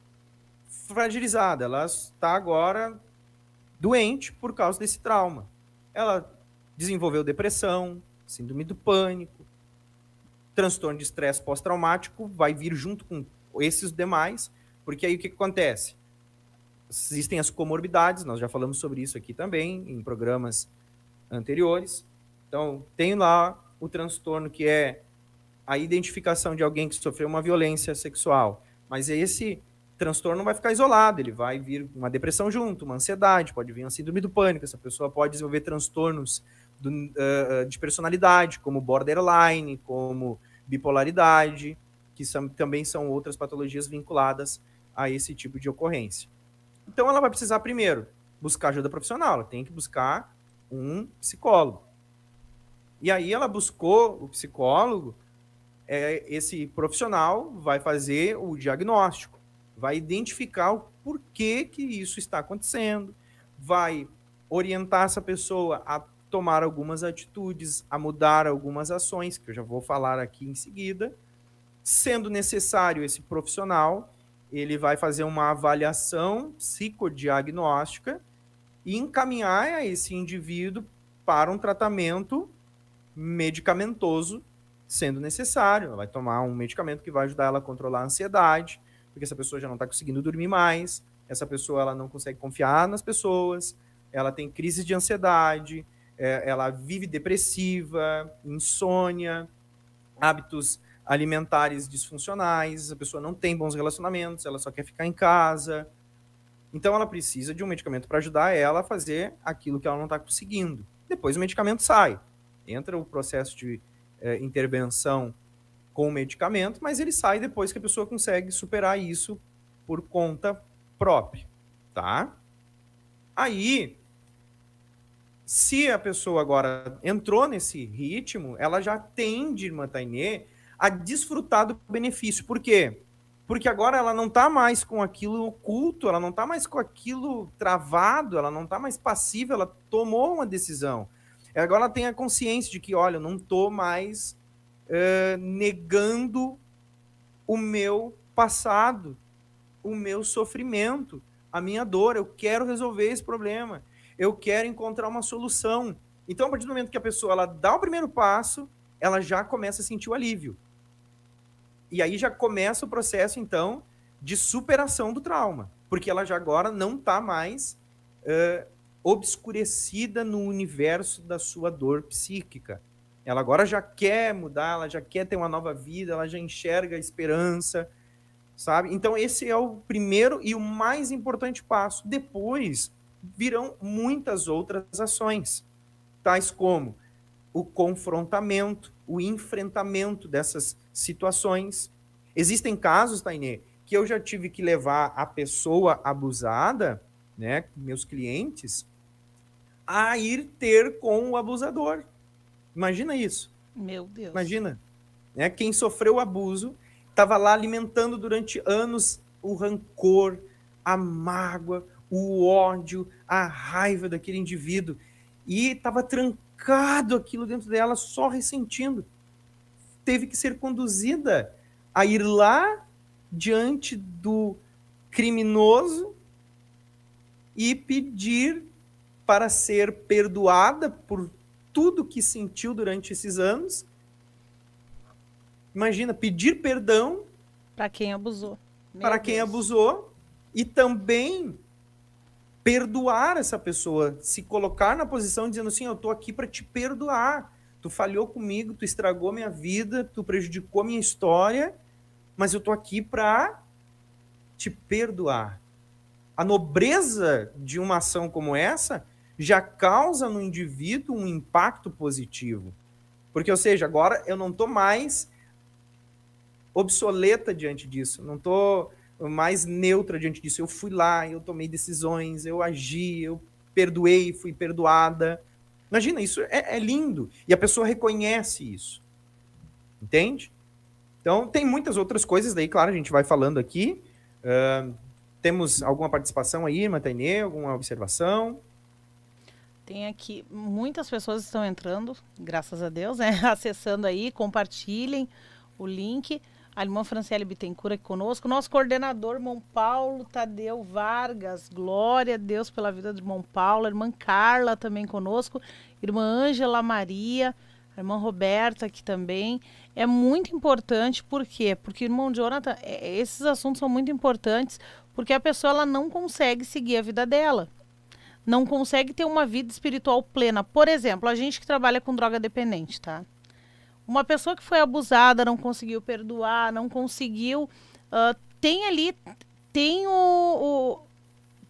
fragilizada, ela está agora doente por causa desse trauma. Ela desenvolveu depressão, síndrome do pânico, transtorno de estresse pós-traumático, vai vir junto com esses demais, porque aí o que, que acontece? Existem as comorbidades, nós já falamos sobre isso aqui também em programas anteriores. Então, tem lá o transtorno que é a identificação de alguém que sofreu uma violência sexual, mas é esse transtorno vai ficar isolado, ele vai vir uma depressão junto, uma ansiedade, pode vir uma síndrome do pânico, essa pessoa pode desenvolver transtornos do, uh, de personalidade, como borderline, como bipolaridade, que são, também são outras patologias vinculadas a esse tipo de ocorrência. Então ela vai precisar primeiro buscar ajuda profissional, ela tem que buscar um psicólogo. E aí ela buscou o psicólogo, é, esse profissional vai fazer o diagnóstico vai identificar o porquê que isso está acontecendo, vai orientar essa pessoa a tomar algumas atitudes, a mudar algumas ações, que eu já vou falar aqui em seguida. Sendo necessário esse profissional, ele vai fazer uma avaliação psicodiagnóstica e encaminhar esse indivíduo para um tratamento medicamentoso, sendo necessário. Ela vai tomar um medicamento que vai ajudar ela a controlar a ansiedade, porque essa pessoa já não está conseguindo dormir mais, essa pessoa ela não consegue confiar nas pessoas, ela tem crises de ansiedade, é, ela vive depressiva, insônia, hábitos alimentares disfuncionais, a pessoa não tem bons relacionamentos, ela só quer ficar em casa. Então ela precisa de um medicamento para ajudar ela a fazer aquilo que ela não está conseguindo. Depois o medicamento sai, entra o processo de é, intervenção com o medicamento, mas ele sai depois que a pessoa consegue superar isso por conta própria, tá? Aí, se a pessoa agora entrou nesse ritmo, ela já tende, irmã Tainê, a desfrutar do benefício. Por quê? Porque agora ela não está mais com aquilo oculto, ela não está mais com aquilo travado, ela não está mais passiva, ela tomou uma decisão. Agora ela tem a consciência de que, olha, eu não estou mais eh, negando o meu passado, o meu sofrimento, a minha dor. Eu quero resolver esse problema. Eu quero encontrar uma solução. Então, a partir do momento que a pessoa ela dá o primeiro passo, ela já começa a sentir o alívio. E aí já começa o processo, então, de superação do trauma. Porque ela já agora não está mais uh, obscurecida no universo da sua dor psíquica. Ela agora já quer mudar, ela já quer ter uma nova vida, ela já enxerga a esperança, sabe? Então esse é o primeiro e o mais importante passo. Depois virão muitas outras ações, tais como o confrontamento, o enfrentamento dessas situações. Existem casos, Tainê, que eu já tive que levar a pessoa abusada, né, meus clientes, a ir ter com o abusador. Imagina isso. Meu Deus. Imagina. Né? Quem sofreu o abuso estava lá alimentando durante anos o rancor, a mágoa, o ódio, a raiva daquele indivíduo. E estava trancado aquilo dentro dela, só ressentindo. Teve que ser conduzida a ir lá diante do criminoso e pedir para ser perdoada por tudo que sentiu durante esses anos. Imagina pedir perdão para quem abusou. Para quem abusou e também perdoar essa pessoa, se colocar na posição dizendo assim, eu tô aqui para te perdoar. Tu falhou comigo, tu estragou minha vida, tu prejudicou minha história, mas eu tô aqui para te perdoar. A nobreza de uma ação como essa já causa no indivíduo um impacto positivo. Porque, ou seja, agora eu não estou mais obsoleta diante disso, não estou mais neutra diante disso. Eu fui lá, eu tomei decisões, eu agi, eu perdoei, fui perdoada. Imagina, isso é, é lindo. E a pessoa reconhece isso. Entende? Então, tem muitas outras coisas daí, claro, a gente vai falando aqui. Uh, temos alguma participação aí, Matainê? Alguma observação? Tem aqui, muitas pessoas estão entrando, graças a Deus, né? acessando aí, compartilhem o link. A irmã Franciele Bittencourt aqui conosco. Nosso coordenador, irmão Paulo Tadeu Vargas. Glória a Deus pela vida do irmão Paulo. A irmã Carla também conosco. Irmã Ângela Maria. A irmã Roberta aqui também. É muito importante, por quê? Porque, irmão Jonathan, é, esses assuntos são muito importantes porque a pessoa ela não consegue seguir a vida dela não consegue ter uma vida espiritual plena. Por exemplo, a gente que trabalha com droga dependente, tá? Uma pessoa que foi abusada, não conseguiu perdoar, não conseguiu. Uh, tem ali. Tem o, o,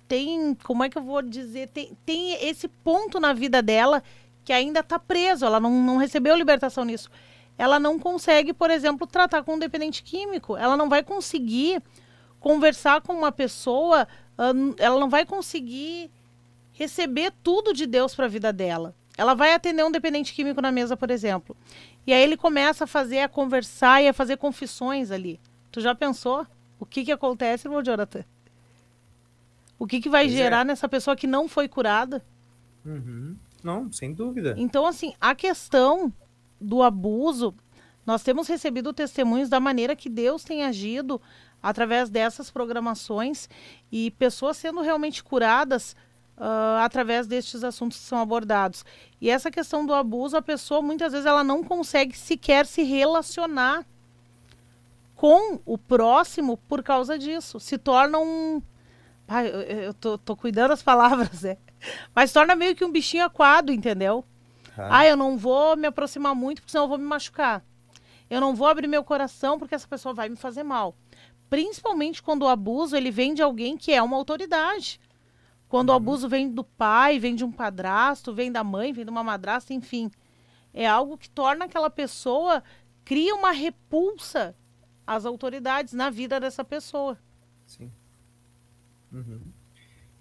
Tem. Como é que eu vou dizer? Tem, tem esse ponto na vida dela que ainda está preso. Ela não, não recebeu libertação nisso. Ela não consegue, por exemplo, tratar com um dependente químico. Ela não vai conseguir conversar com uma pessoa. Uh, ela não vai conseguir receber tudo de Deus para a vida dela. Ela vai atender um dependente químico na mesa, por exemplo. E aí ele começa a fazer, a conversar e a fazer confissões ali. Tu já pensou? O que que acontece, irmão Jonathan? O que que vai pois é. gerar é. nessa pessoa que não foi curada? Uhum. Não, sem dúvida. Então, assim, a questão do abuso, nós temos recebido testemunhos da maneira que Deus tem agido através dessas programações e pessoas sendo realmente curadas uh, através destes assuntos que são abordados. E essa questão do abuso, a pessoa muitas vezes ela não consegue sequer se relacionar com o próximo por causa disso. Se torna um. Ai, eu, eu tô, tô, cuidando as palavras, é Mas torna meio que um bichinho aquado, entendeu? Ah. ah, eu não vou me aproximar muito, porque senão eu vou me machucar. Eu não vou abrir meu coração, porque essa pessoa vai me fazer mal. Principalmente quando o abuso ele vem de alguém que é uma autoridade. Quando o uhum. abuso vem do pai, vem de um padrasto, vem da mãe, vem de uma madrasta, enfim. É algo que torna aquela pessoa, cria uma repulsa às autoridades na vida dessa pessoa. Sim. Uhum.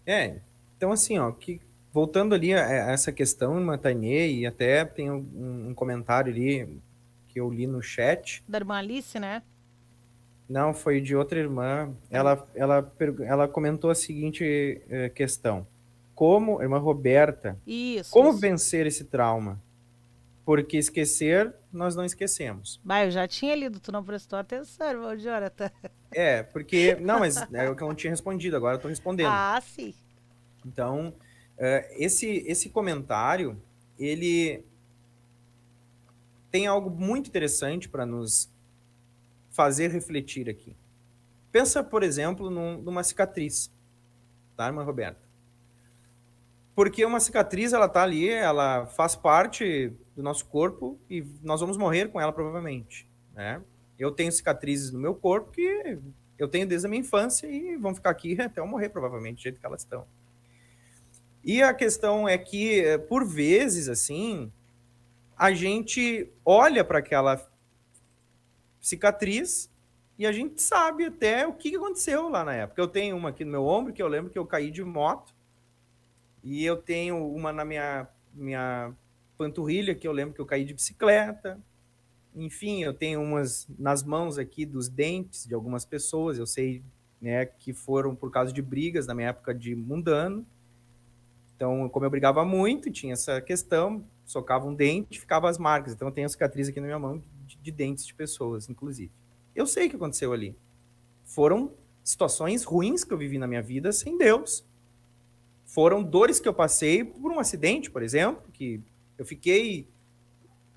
É, então assim, ó, que, voltando ali a, a essa questão, Matanê, e até tem um, um, comentário ali que eu li no chat. Da irmã Alice, né? Não, foi de outra irmã. Hum. Ela, ela, ela comentou a seguinte eh, questão: Como, irmã Roberta, isso, como isso. vencer esse trauma? Porque esquecer, nós não esquecemos. Mas eu já tinha lido, tu não prestou atenção, irmão Jonathan. É, porque. Não, mas é o que eu não tinha respondido, agora eu tô respondendo. Ah, sim. Então, eh, esse, esse comentário, ele tem algo muito interessante para nos fazer refletir aqui. Pensa, por exemplo, num, numa cicatriz, tá, irmã Roberta? Porque uma cicatriz, ela tá ali, ela faz parte do nosso corpo e nós vamos morrer com ela provavelmente, né? Eu tenho cicatrizes no meu corpo que eu tenho desde a minha infância e vão ficar aqui até eu morrer provavelmente, do jeito que elas estão. E a questão é que, eh, por vezes, assim, a gente olha para aquela cicatriz e a gente sabe até o que aconteceu lá na época. Eu tenho uma aqui no meu ombro que eu lembro que eu caí de moto e eu tenho uma na minha, minha panturrilha que eu lembro que eu caí de bicicleta. Enfim, eu tenho umas nas mãos aqui dos dentes de algumas pessoas, eu sei né, que foram por causa de brigas na minha época de mundano. Então, como eu brigava muito, tinha essa questão, socava um dente, ficava as marcas. Então, eu tenho a cicatriz aqui na minha mão de dentes de pessoas, inclusive. Eu sei o que aconteceu ali. Foram situações ruins que eu vivi na minha vida sem Deus. Foram dores que eu passei por um acidente, por exemplo, que eu fiquei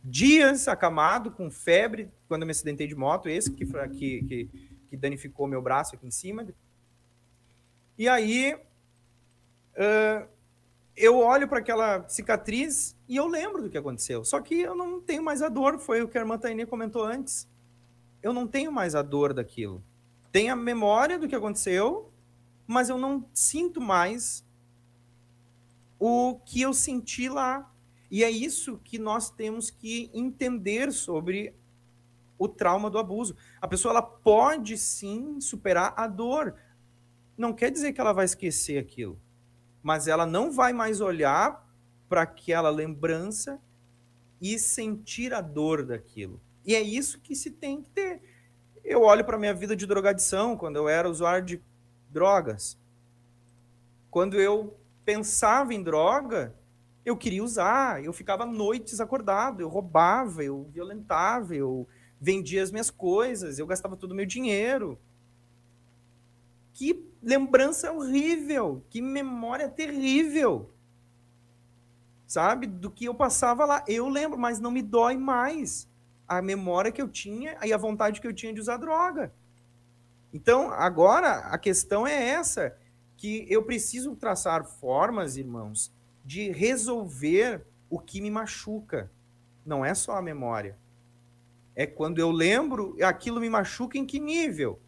dias acamado com febre quando eu me acidentei de moto, esse que, que, que, que danificou meu braço aqui em cima. E aí uh, eu olho para aquela cicatriz e eu lembro do que aconteceu. Só que eu não tenho mais a dor. Foi o que a irmã Tainê comentou antes. Eu não tenho mais a dor daquilo. Tenho a memória do que aconteceu, mas eu não sinto mais o que eu senti lá. E é isso que nós temos que entender sobre o trauma do abuso. A pessoa ela pode sim superar a dor. Não quer dizer que ela vai esquecer aquilo, mas ela não vai mais olhar para aquela lembrança e sentir a dor daquilo. E é isso que se tem que ter. Eu olho para minha vida de drogadição quando eu era usuário de drogas. Quando eu pensava em droga, eu queria usar, eu ficava noites acordado, eu roubava, eu violentava, eu vendia as minhas coisas, eu gastava todo o meu dinheiro. Que lembrança horrível, que memória terrível sabe? Do que eu passava lá. Eu lembro, mas não me dói mais a memória que eu tinha e a vontade que eu tinha de usar droga. Então, agora, a questão é essa, que eu preciso traçar formas, irmãos, de resolver o que me machuca. Não é só a memória. É quando eu lembro, aquilo me machuca em que nível?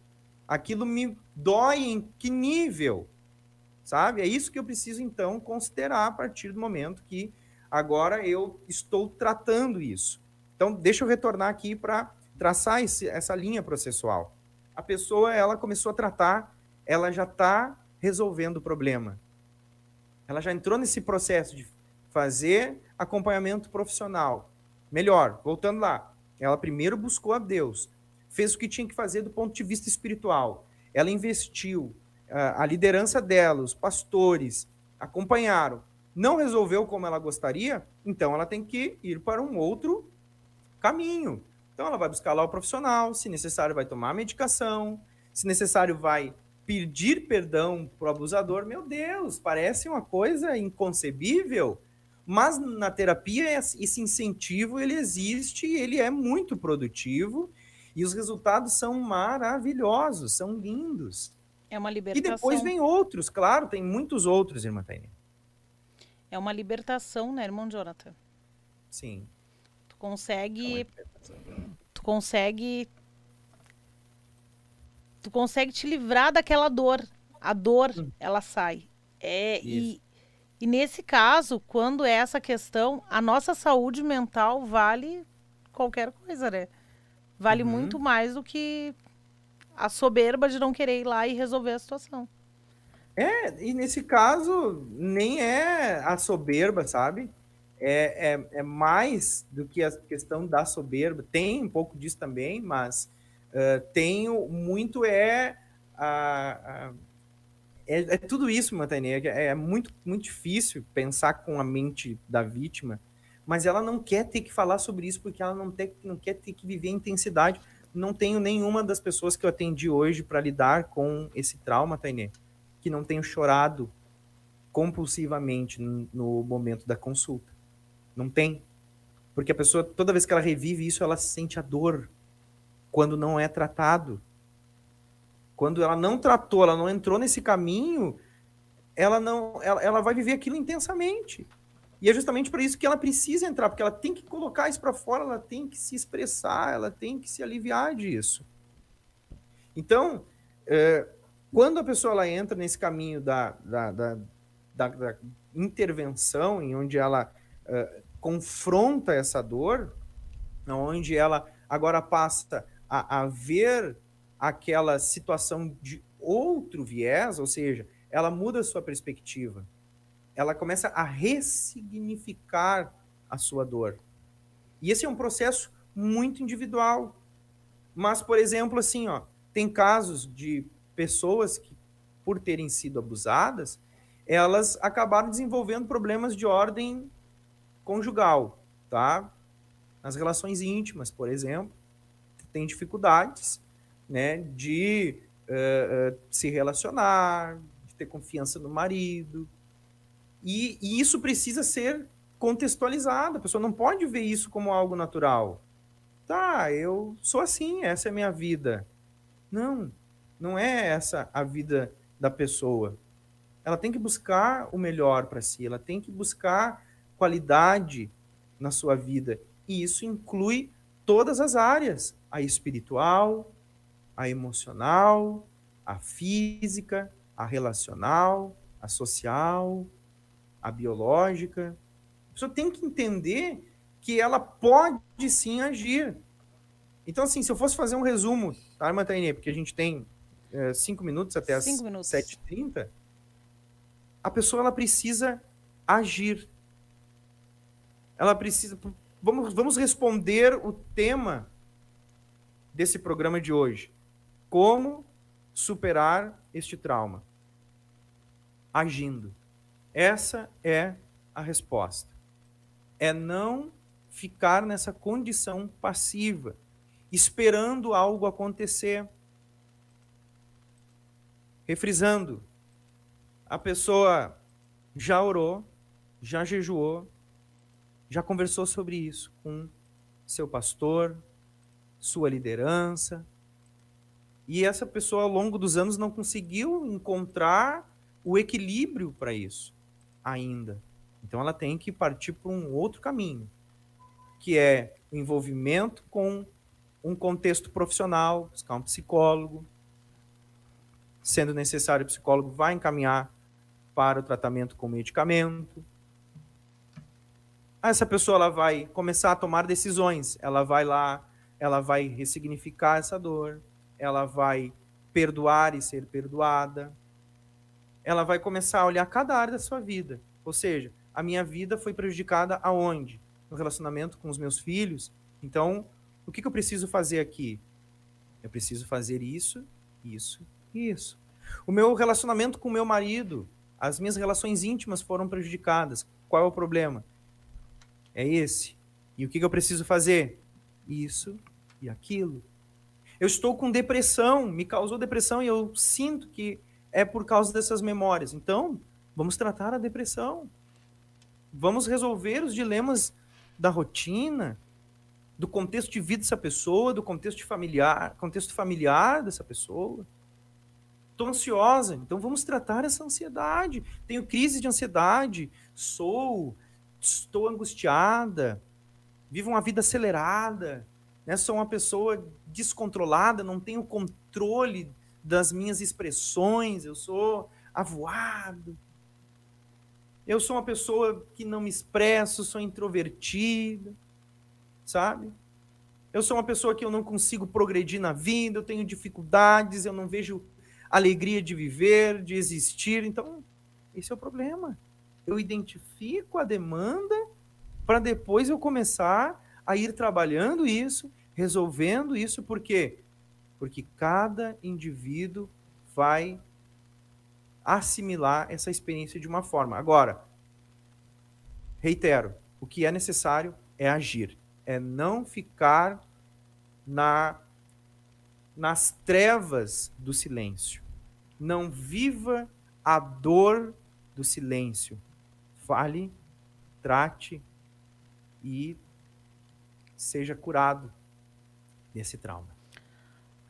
Aquilo me dói em que nível? sabe? É isso que eu preciso, então, considerar a partir do momento que agora eu estou tratando isso. Então, deixa eu retornar aqui para traçar esse, essa linha processual. A pessoa, ela começou a tratar, ela já está resolvendo o problema. Ela já entrou nesse processo de fazer acompanhamento profissional. Melhor, voltando lá, ela primeiro buscou a Deus, fez o que tinha que fazer do ponto de vista espiritual. Ela investiu, a liderança dela, os pastores acompanharam, não resolveu como ela gostaria, então ela tem que ir para um outro caminho. Então ela vai buscar lá o profissional, se necessário vai tomar medicação, se necessário vai pedir perdão para o abusador. Meu Deus, parece uma coisa inconcebível, mas na terapia esse incentivo ele existe, ele é muito produtivo e os resultados são maravilhosos, são lindos. É uma libertação. E depois vem outros, claro, tem muitos outros, irmã Taine. É uma libertação, né, irmão Jonathan? Sim. Tu consegue. É tu consegue. Tu consegue te livrar daquela dor. A dor, hum. ela sai. É, e, e nesse caso, quando é essa questão, a nossa saúde mental vale qualquer coisa, né? Vale uhum. muito mais do que a soberba de não querer ir lá e resolver a situação. É, e nesse caso, nem é a soberba, sabe? É, é, é mais do que a questão da soberba. Tem um pouco disso também, mas uh, tenho muito é, a, a, é, é. tudo isso, Mantani. É, é muito, muito difícil pensar com a mente da vítima, mas ela não quer ter que falar sobre isso porque ela não, tem não quer ter que viver a intensidade não tenho nenhuma das pessoas que eu atendi hoje para lidar com esse trauma, Tainê, que não tenho chorado compulsivamente no momento da consulta. Não tem. Porque a pessoa, toda vez que ela revive isso, ela sente a dor quando não é tratado. Quando ela não tratou, ela não entrou nesse caminho, ela não ela, ela vai viver aquilo intensamente. E é justamente para isso que ela precisa entrar, porque ela tem que colocar isso para fora, ela tem que se expressar, ela tem que se aliviar disso. Então, é, quando a pessoa ela entra nesse caminho da, da, da, da, da intervenção, em onde ela é, confronta essa dor, onde ela agora passa a, a ver aquela situação de outro viés, ou seja, ela muda a sua perspectiva ela começa a ressignificar a sua dor. E esse é um processo muito individual. Mas, por exemplo, assim, ó, tem casos de pessoas que, por terem sido abusadas, elas acabaram desenvolvendo problemas de ordem conjugal, tá? Nas relações íntimas, por exemplo, tem dificuldades, né, de uh, uh, se relacionar, de ter confiança no marido, e, e isso precisa ser contextualizado. A pessoa não pode ver isso como algo natural. Tá, eu sou assim, essa é a minha vida. Não, não é essa a vida da pessoa. Ela tem que buscar o melhor para si, ela tem que buscar qualidade na sua vida. E isso inclui todas as áreas: a espiritual, a emocional, a física, a relacional, a social, a biológica. A pessoa tem que entender que ela pode sim agir. Então, assim, se eu fosse fazer um resumo, tá, Matainê? Porque a gente tem é, cinco minutos até cinco as 7h30. A pessoa ela precisa agir. Ela precisa. Vamos, vamos responder o tema desse programa de hoje. Como superar este trauma? Agindo. Essa é a resposta. É não ficar nessa condição passiva, esperando algo acontecer. Refrisando, a pessoa já orou, já jejuou, já conversou sobre isso com seu pastor, sua liderança, e essa pessoa ao longo dos anos não conseguiu encontrar o equilíbrio para isso ainda. Então ela tem que partir para um outro caminho, que é o envolvimento com um contexto profissional, buscar um psicólogo. Sendo necessário, o psicólogo vai encaminhar para o tratamento com medicamento. Essa pessoa ela vai começar a tomar decisões, ela vai lá, ela vai ressignificar essa dor, ela vai perdoar e ser perdoada, ela vai começar a olhar cada área da sua vida. Ou seja, a minha vida foi prejudicada aonde? No relacionamento com os meus filhos. Então, o que, que eu preciso fazer aqui? Eu preciso fazer isso, isso e isso. O meu relacionamento com o meu marido, as minhas relações íntimas foram prejudicadas. Qual é o problema? É esse. E o que, que eu preciso fazer? Isso e aquilo. Eu estou com depressão, me causou depressão e eu sinto que é por causa dessas memórias. Então, vamos tratar a depressão. Vamos resolver os dilemas da rotina, do contexto de vida dessa pessoa, do contexto familiar, contexto familiar dessa pessoa. Estou ansiosa, então vamos tratar essa ansiedade. Tenho crise de ansiedade, sou, estou angustiada, vivo uma vida acelerada, né? sou uma pessoa descontrolada, não tenho controle das minhas expressões, eu sou avoado. Eu sou uma pessoa que não me expresso, sou introvertida, sabe? Eu sou uma pessoa que eu não consigo progredir na vida, eu tenho dificuldades, eu não vejo alegria de viver, de existir. Então, esse é o problema. Eu identifico a demanda para depois eu começar a ir trabalhando isso, resolvendo isso, porque porque cada indivíduo vai assimilar essa experiência de uma forma. Agora, reitero, o que é necessário é agir, é não ficar na nas trevas do silêncio. Não viva a dor do silêncio. Fale, trate e seja curado desse trauma.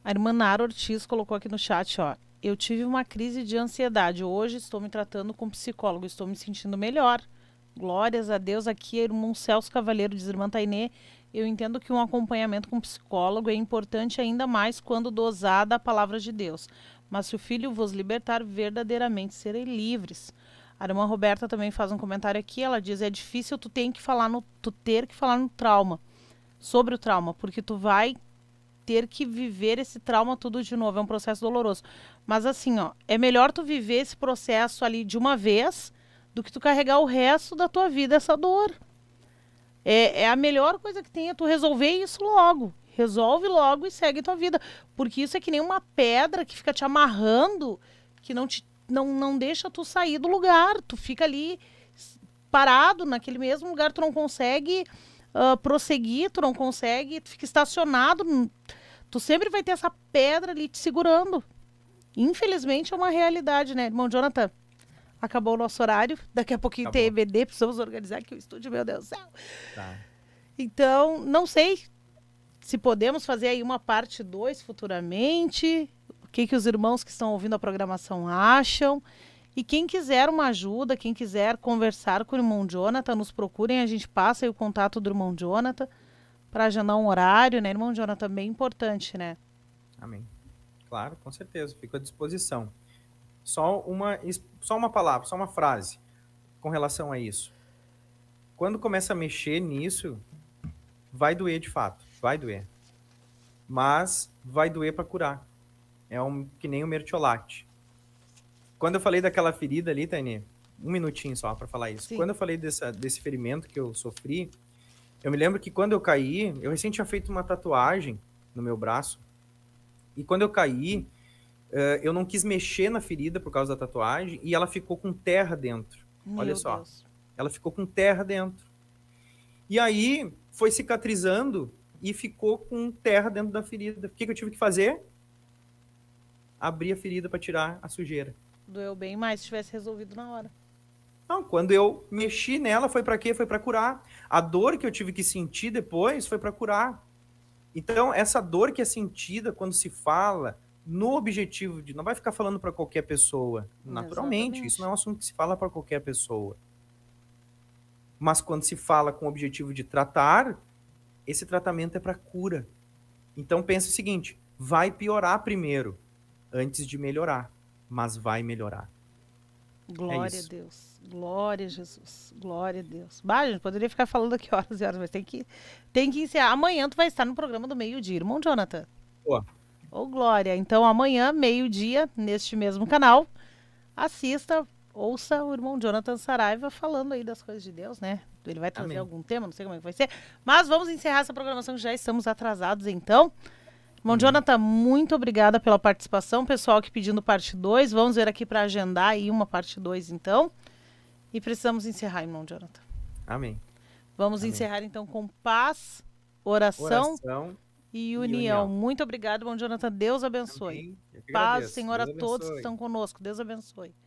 A irmã Nara Ortiz colocou aqui no chat, ó. Eu tive uma crise de ansiedade. Hoje estou me tratando com psicólogo. Estou me sentindo melhor. Glórias a Deus. Aqui, é irmão Celso Cavaleiro, diz irmã Tainê. Eu entendo que um acompanhamento com psicólogo é importante ainda mais quando dosada a palavra de Deus. Mas se o filho vos libertar, verdadeiramente serei livres. A irmã Roberta também faz um comentário aqui. Ela diz: é difícil tu tem que falar no, tu ter que falar no trauma sobre o trauma, porque tu vai ter que viver esse trauma tudo de novo. É um processo doloroso. Mas assim, ó, é melhor tu viver esse processo ali de uma vez do que tu carregar o resto da tua vida essa dor. É, é a melhor coisa que tem é tu resolver isso logo. Resolve logo e segue tua vida. Porque isso é que nem uma pedra que fica te amarrando, que não te não, não deixa tu sair do lugar. Tu fica ali parado naquele mesmo lugar, tu não consegue ah, prosseguir, tu não consegue, tu fica estacionado. Hum, tu sempre vai ter essa pedra ali te segurando. Infelizmente é uma realidade, né, irmão Jonathan? Acabou o nosso horário. Daqui a pouquinho Acabou. tem EBD, precisamos organizar aqui o estúdio, meu Deus do céu. Tá. Então, não sei se podemos fazer aí uma parte 2 futuramente. O que, que os irmãos que estão ouvindo a programação acham? E quem quiser uma ajuda, quem quiser conversar com o irmão Jonathan, nos procurem, a gente passa aí o contato do irmão Jonathan para agendar um horário, né, irmão Jonathan? Bem importante, né? Amém. Claro, com certeza, fico à disposição. Só uma, só uma palavra, só uma frase com relação a isso. Quando começa a mexer nisso, vai doer de fato, vai doer. Mas vai doer para curar. É um que nem o mertiolate quando eu falei daquela ferida ali, Tani, um minutinho só para falar isso. Sim. Quando eu falei dessa, desse ferimento que eu sofri, eu me lembro que quando eu caí, eu recente tinha feito uma tatuagem no meu braço. E quando eu caí, eh, eu não quis mexer na ferida por causa da tatuagem e ela ficou com terra dentro. Meu Olha só. Deus. Ela ficou com terra dentro. E aí foi cicatrizando e ficou com terra dentro da ferida. O que, que eu tive que fazer? Abrir a ferida para tirar a sujeira. Doeu bem mais se tivesse resolvido na hora. Não, quando eu mexi nela, foi para quê? Foi para curar. A dor que eu tive que sentir depois foi para curar. Então, essa dor que é sentida quando se fala no objetivo de. Não vai ficar falando para qualquer pessoa. Naturalmente, Exatamente. isso não é um assunto que se fala para qualquer pessoa. Mas quando se fala com o objetivo de tratar, esse tratamento é para cura. Então, pensa o seguinte: vai piorar primeiro, antes de melhorar mas vai melhorar. Glória é a Deus. Glória a Jesus. Glória a Deus. Bah, a gente poderia ficar falando aqui horas e horas, mas tem que, tem que encerrar. Amanhã tu vai estar no programa do meio-dia, irmão Jonathan. Boa. Ô, Glória. Então, amanhã, meio-dia, neste mesmo canal, assista, ouça o irmão Jonathan Saraiva falando aí das coisas de Deus, né? Ele vai trazer Amém. algum tema, não sei como é que vai ser. Mas vamos encerrar essa programação, já estamos atrasados, então. Bom, Jonathan, muito obrigada pela participação. Pessoal que pedindo parte 2, vamos ver aqui para agendar aí uma parte 2, então. E precisamos encerrar, irmão Jonathan. Amém. Vamos Amém. encerrar, então, com paz, oração, oração e, união. e, união. Muito obrigado, irmão Jonathan. Deus abençoe. Paz, Senhor, Deus a todos abençoe. que estão conosco. Deus abençoe.